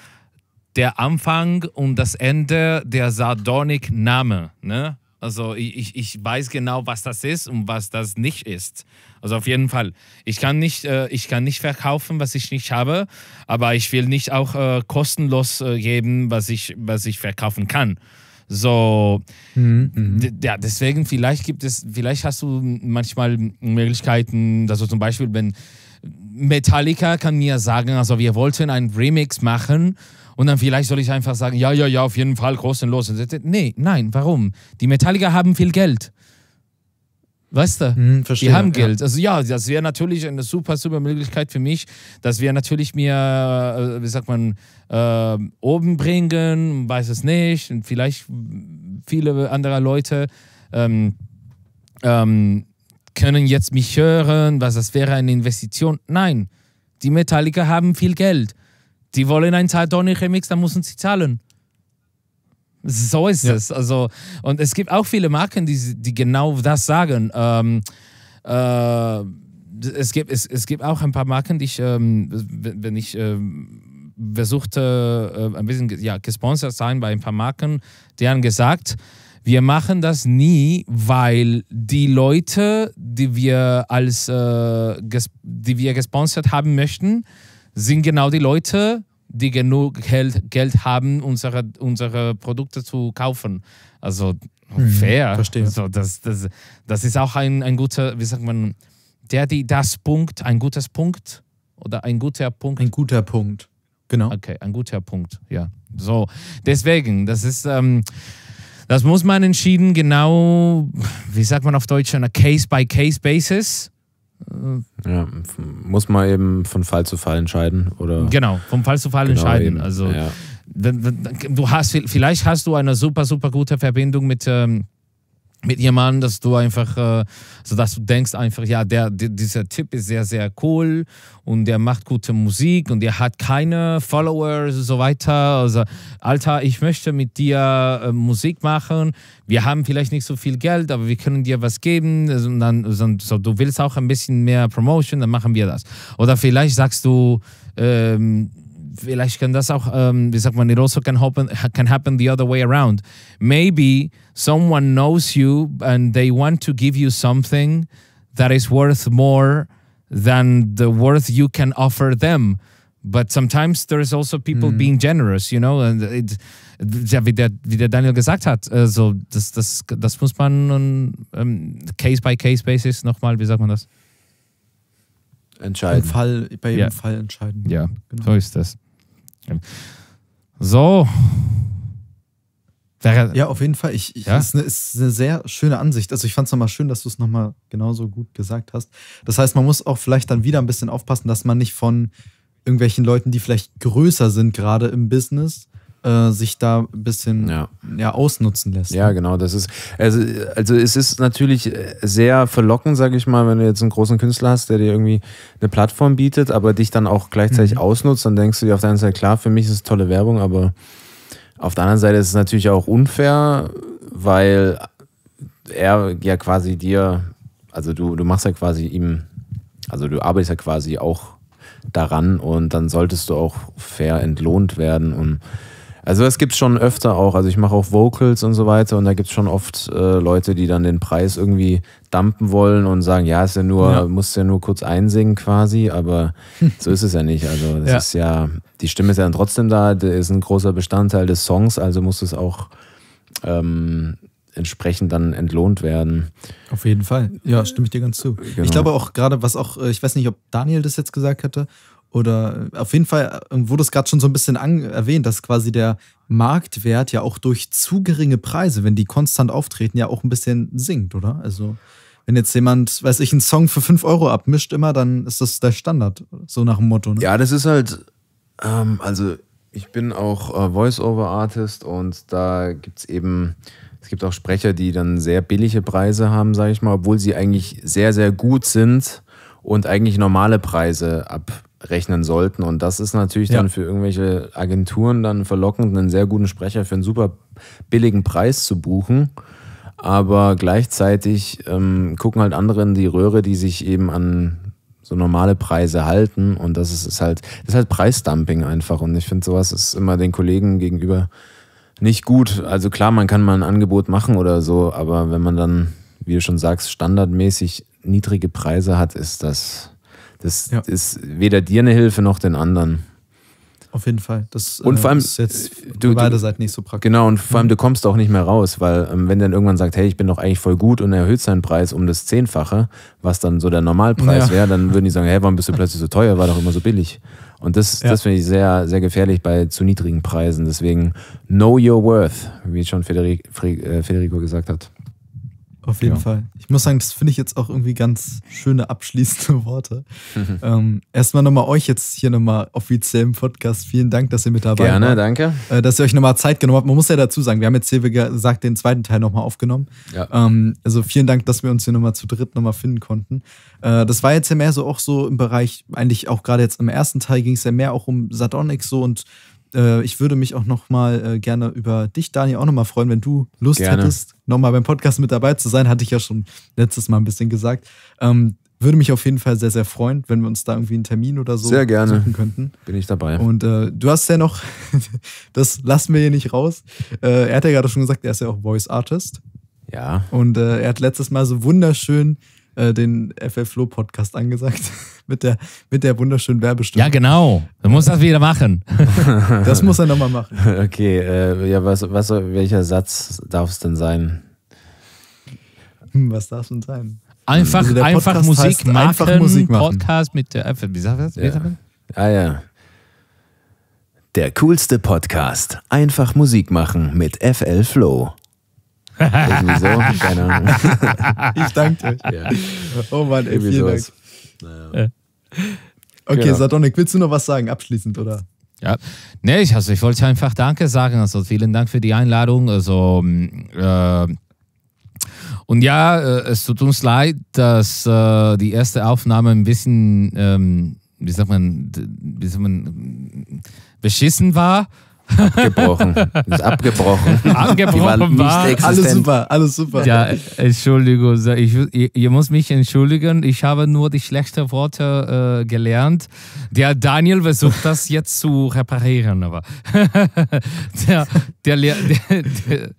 der Anfang und das Ende der Sardonic-Name. Ne? Also ich, ich weiß genau, was das ist und was das nicht ist. Also auf jeden Fall. Ich kann nicht, äh, ich kann nicht verkaufen, was ich nicht habe, aber ich will nicht auch äh, kostenlos äh, geben, was ich, was ich verkaufen kann. So, mhm. mhm. ja, deswegen vielleicht gibt es, vielleicht hast du manchmal Möglichkeiten, also zum Beispiel, wenn Metallica kann mir sagen, also wir wollten einen Remix machen und dann vielleicht soll ich einfach sagen, ja, ja, ja, auf jeden Fall kostenlos. Nee, nein, warum? Die Metallica haben viel Geld. Weißt du? Hm, verstehe, die haben Geld. Also ja, das wäre natürlich eine super, super Möglichkeit für mich, dass wir natürlich mir, äh, wie sagt man, äh, oben bringen, weiß es nicht, und vielleicht viele andere Leute. Ähm, ähm, können jetzt mich hören, was das wäre eine Investition. Nein, die Metallica haben viel Geld. Die wollen einen Sardonic-Remix, dann müssen sie zahlen. So ist ja. es. Also, und es gibt auch viele Marken, die, die genau das sagen. Ähm, äh, es, gibt, es, es gibt auch ein paar Marken, die ich, ähm, wenn ich ähm, versuchte, äh, ein bisschen ja, gesponsert sein bei ein paar Marken, die haben gesagt, wir machen das nie, weil die Leute, die wir als äh, die wir gesponsert haben möchten, sind genau die Leute, die genug Geld, Geld haben, unsere, unsere Produkte zu kaufen. Also mhm. fair. Hm, verstehe. Also das, das, das ist auch ein, ein guter, wie sagt man, der, die, das Punkt, ein gutes Punkt oder ein guter Punkt. Ein guter Punkt. Genau. Okay, ein guter Punkt, ja. So, deswegen, das ist. Ähm, das muss man entschieden genau, wie sagt man auf Deutsch, eine Case-by-Case-Basis. Ja, muss man eben von Fall zu Fall entscheiden, oder? Genau, vom Fall zu Fall genau entscheiden. Eben. Also, ja. du hast, vielleicht hast du eine super, super gute Verbindung mit. Ähm, mit jemandem, dass du einfach, äh, so also dass du denkst einfach, ja, der, dieser Typ ist sehr, sehr cool und der macht gute Musik und der hat keine Followers und so weiter. Also, Alter, ich möchte mit dir äh, Musik machen. Wir haben vielleicht nicht so viel Geld, aber wir können dir was geben. Also, und dann, so, du willst auch ein bisschen mehr Promotion, dann machen wir das. Oder vielleicht sagst du, ähm, vielleicht kann das auch, um, ähm, wie sagt man, it also can happen, can happen the other way around. Maybe someone knows you and they want to give you something that is worth more than the worth you can offer them. But sometimes there is also people mm. being generous, you know, and it, ja, wie der, wie der Daniel gesagt hat, also das, das, das muss man um, ähm, Case-by-Case-Basis nochmal, wie sagt man das? entscheiden. Fall, bei jedem ja. Fall entscheiden. Ja, genau. so ist das. So. ja, auf jeden Fall. Ich, ich ja? ist, eine, ist, eine, sehr schöne Ansicht. Also ich fand es nochmal schön, dass du es nochmal genauso gut gesagt hast. Das heißt, man muss auch vielleicht dann wieder ein bisschen aufpassen, dass man nicht von irgendwelchen Leuten, die vielleicht größer sind gerade im Business, äh, sich da ein bisschen ja. ja ausnutzen lässt. Ja, ne? genau. Das ist, also, also es ist natürlich sehr verlockend, sage ich mal, wenn du jetzt einen großen Künstler hast, der dir irgendwie eine Plattform bietet, aber dich dann auch gleichzeitig mhm. ausnutzt, dann denkst du dir auf der einen Seite, klar, für mich ist es tolle Werbung, aber auf der anderen Seite ist es natürlich auch unfair, weil er ja quasi dir, also du, du machst ja quasi ihm, also du arbeitest ja quasi auch daran und dann solltest du auch fair entlohnt werden und also das gibt es schon öfter auch. Also ich mache auch Vocals und so weiter und da gibt es schon oft äh, Leute, die dann den Preis irgendwie dampen wollen und sagen, ja, ist ja nur, ja. musst ja nur kurz einsingen quasi, aber (laughs) so ist es ja nicht. Also das ja. ist ja, die Stimme ist ja dann trotzdem da, der ist ein großer Bestandteil des Songs, also muss es auch ähm, entsprechend dann entlohnt werden. Auf jeden Fall. Ja, stimme ich dir ganz zu. Genau. Ich glaube auch gerade, was auch, äh, ich weiß nicht, ob Daniel das jetzt gesagt hatte oder äh, auf jeden Fall äh, wurde es gerade schon so ein bisschen erwähnt, dass quasi der Marktwert ja auch durch zu geringe Preise, wenn die konstant auftreten, ja auch ein bisschen sinkt, oder? Also wenn jetzt jemand, weiß ich, einen Song für 5 Euro abmischt immer, dann ist das der Standard, so nach dem Motto. Ne? Ja, das ist halt, ähm, also ich bin auch äh, Voice-Over-Artist und da gibt es eben, es gibt auch Sprecher, die dann sehr billige Preise haben, sage ich mal, obwohl sie eigentlich sehr, sehr gut sind und eigentlich normale Preise ab rechnen sollten. Und das ist natürlich ja. dann für irgendwelche Agenturen dann verlockend, einen sehr guten Sprecher für einen super billigen Preis zu buchen. Aber gleichzeitig ähm, gucken halt andere in die Röhre, die sich eben an so normale Preise halten. Und das ist, ist halt, ist halt Preisdumping einfach. Und ich finde, sowas ist immer den Kollegen gegenüber nicht gut. Also klar, man kann mal ein Angebot machen oder so, aber wenn man dann, wie du schon sagst, standardmäßig niedrige Preise hat, ist das das ja. ist weder dir eine Hilfe noch den anderen. Auf jeden Fall. Das und äh, vor allem, ist jetzt äh, du, beide seid nicht so praktisch. Genau, und vor allem, du kommst auch nicht mehr raus, weil ähm, wenn dann irgendwann sagt, hey, ich bin doch eigentlich voll gut und er erhöht seinen Preis um das Zehnfache, was dann so der Normalpreis ja. wäre, dann würden die sagen, hey, warum bist du plötzlich so teuer, war doch immer so billig. Und das, ja. das finde ich sehr, sehr gefährlich bei zu niedrigen Preisen. Deswegen, know your worth, wie schon Federico äh, gesagt hat. Auf jeden ja. Fall. Ich muss sagen, das finde ich jetzt auch irgendwie ganz schöne abschließende (laughs) Worte. Ähm, erstmal nochmal euch jetzt hier nochmal offiziell im Podcast. Vielen Dank, dass ihr mit dabei Gerne, wart. Gerne, danke. Äh, dass ihr euch nochmal Zeit genommen habt. Man muss ja dazu sagen, wir haben jetzt hier, wie gesagt, den zweiten Teil nochmal aufgenommen. Ja. Ähm, also vielen Dank, dass wir uns hier nochmal zu dritt nochmal finden konnten. Äh, das war jetzt ja mehr so auch so im Bereich, eigentlich auch gerade jetzt im ersten Teil ging es ja mehr auch um Satonic so und äh, ich würde mich auch nochmal äh, gerne über dich, Dani, auch nochmal freuen, wenn du Lust gerne. hättest, nochmal beim Podcast mit dabei zu sein. Hatte ich ja schon letztes Mal ein bisschen gesagt. Ähm, würde mich auf jeden Fall sehr, sehr freuen, wenn wir uns da irgendwie einen Termin oder so sehr gerne. suchen könnten. Bin ich dabei. Und äh, du hast ja noch, (laughs) das lassen wir hier nicht raus. Äh, er hat ja gerade schon gesagt, er ist ja auch Voice Artist. Ja. Und äh, er hat letztes Mal so wunderschön äh, den FL Flow Podcast angesagt (laughs) mit der mit der wunderschönen Werbestimme. Ja, genau. Du musst das wieder machen. (laughs) das muss er nochmal machen. (laughs) Okay, äh, ja, was, was, welcher Satz darf es denn sein? Hm, was darf es denn sein? Einfach, also einfach, Musik machen, einfach Musik machen. Podcast mit der Wie sagt das? Ja. Ah ja. Der coolste Podcast. Einfach Musik machen mit FL Flow. Irgendwie so, keine Ahnung. (laughs) ich danke dir. Ja. Oh Mann, ey, vielen Dank. Naja. Okay, genau. Sardonik, willst du noch was sagen, abschließend, oder? Ja, nee, ich, also, ich wollte einfach Danke sagen. Also vielen Dank für die Einladung. Also, ähm, äh, und ja, äh, es tut uns leid, dass äh, die erste Aufnahme ein bisschen, ähm, wie sagt man, wie sagt man, beschissen war. Abgebrochen. Ist abgebrochen. (laughs) Abgebrochen war, war Alles super, alles super. Ja, Entschuldigung. Ich, ihr müsst mich entschuldigen. Ich habe nur die schlechten Worte äh, gelernt. Der Daniel versucht das jetzt zu reparieren. Aber (laughs) der, der, (laughs) der, der,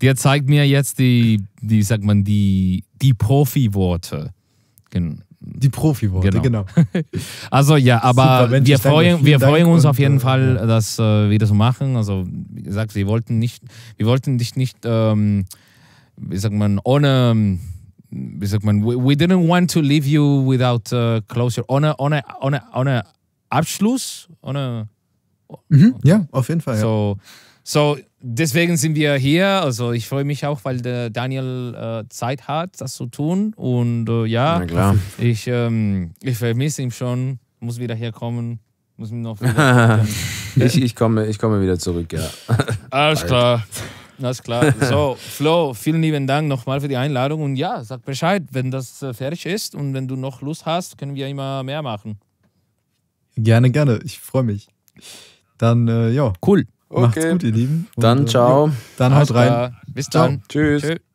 der zeigt mir jetzt die, die sagt man, die, die Profi-Worte. Genau. Die Profi-Worte, genau. genau. (laughs) also ja, aber Mensch, wir, freuen, wir freuen uns auf jeden und, äh, Fall, ja. dass äh, wir das machen. Also wie gesagt, wir wollten nicht, wir wollten dich nicht, ähm, wie sagt man, ohne wie sagt man, we, we didn't want to leave you without uh, closure, ohne, ohne, ohne, ohne Abschluss, ohne. Mhm, ja, auf jeden Fall. So, ja. so deswegen sind wir hier. Also ich freue mich auch, weil der Daniel äh, Zeit hat, das zu tun. Und äh, ja, ich, ähm, ich vermisse ihn schon, muss wieder herkommen. Muss mich noch (laughs) ich, ich, komme, ich komme wieder zurück, ja. (laughs) Alles Bald. klar. Alles klar. So, Flo, vielen lieben Dank nochmal für die Einladung. Und ja, sag Bescheid, wenn das äh, fertig ist und wenn du noch Lust hast, können wir immer mehr machen. Gerne, gerne. Ich freue mich. Dann, äh, ja. Cool. Okay. Macht's gut, ihr Lieben. Dann äh, ciao. Dann haut rein. Bis dann. Ciao. Tschüss. Tschüss.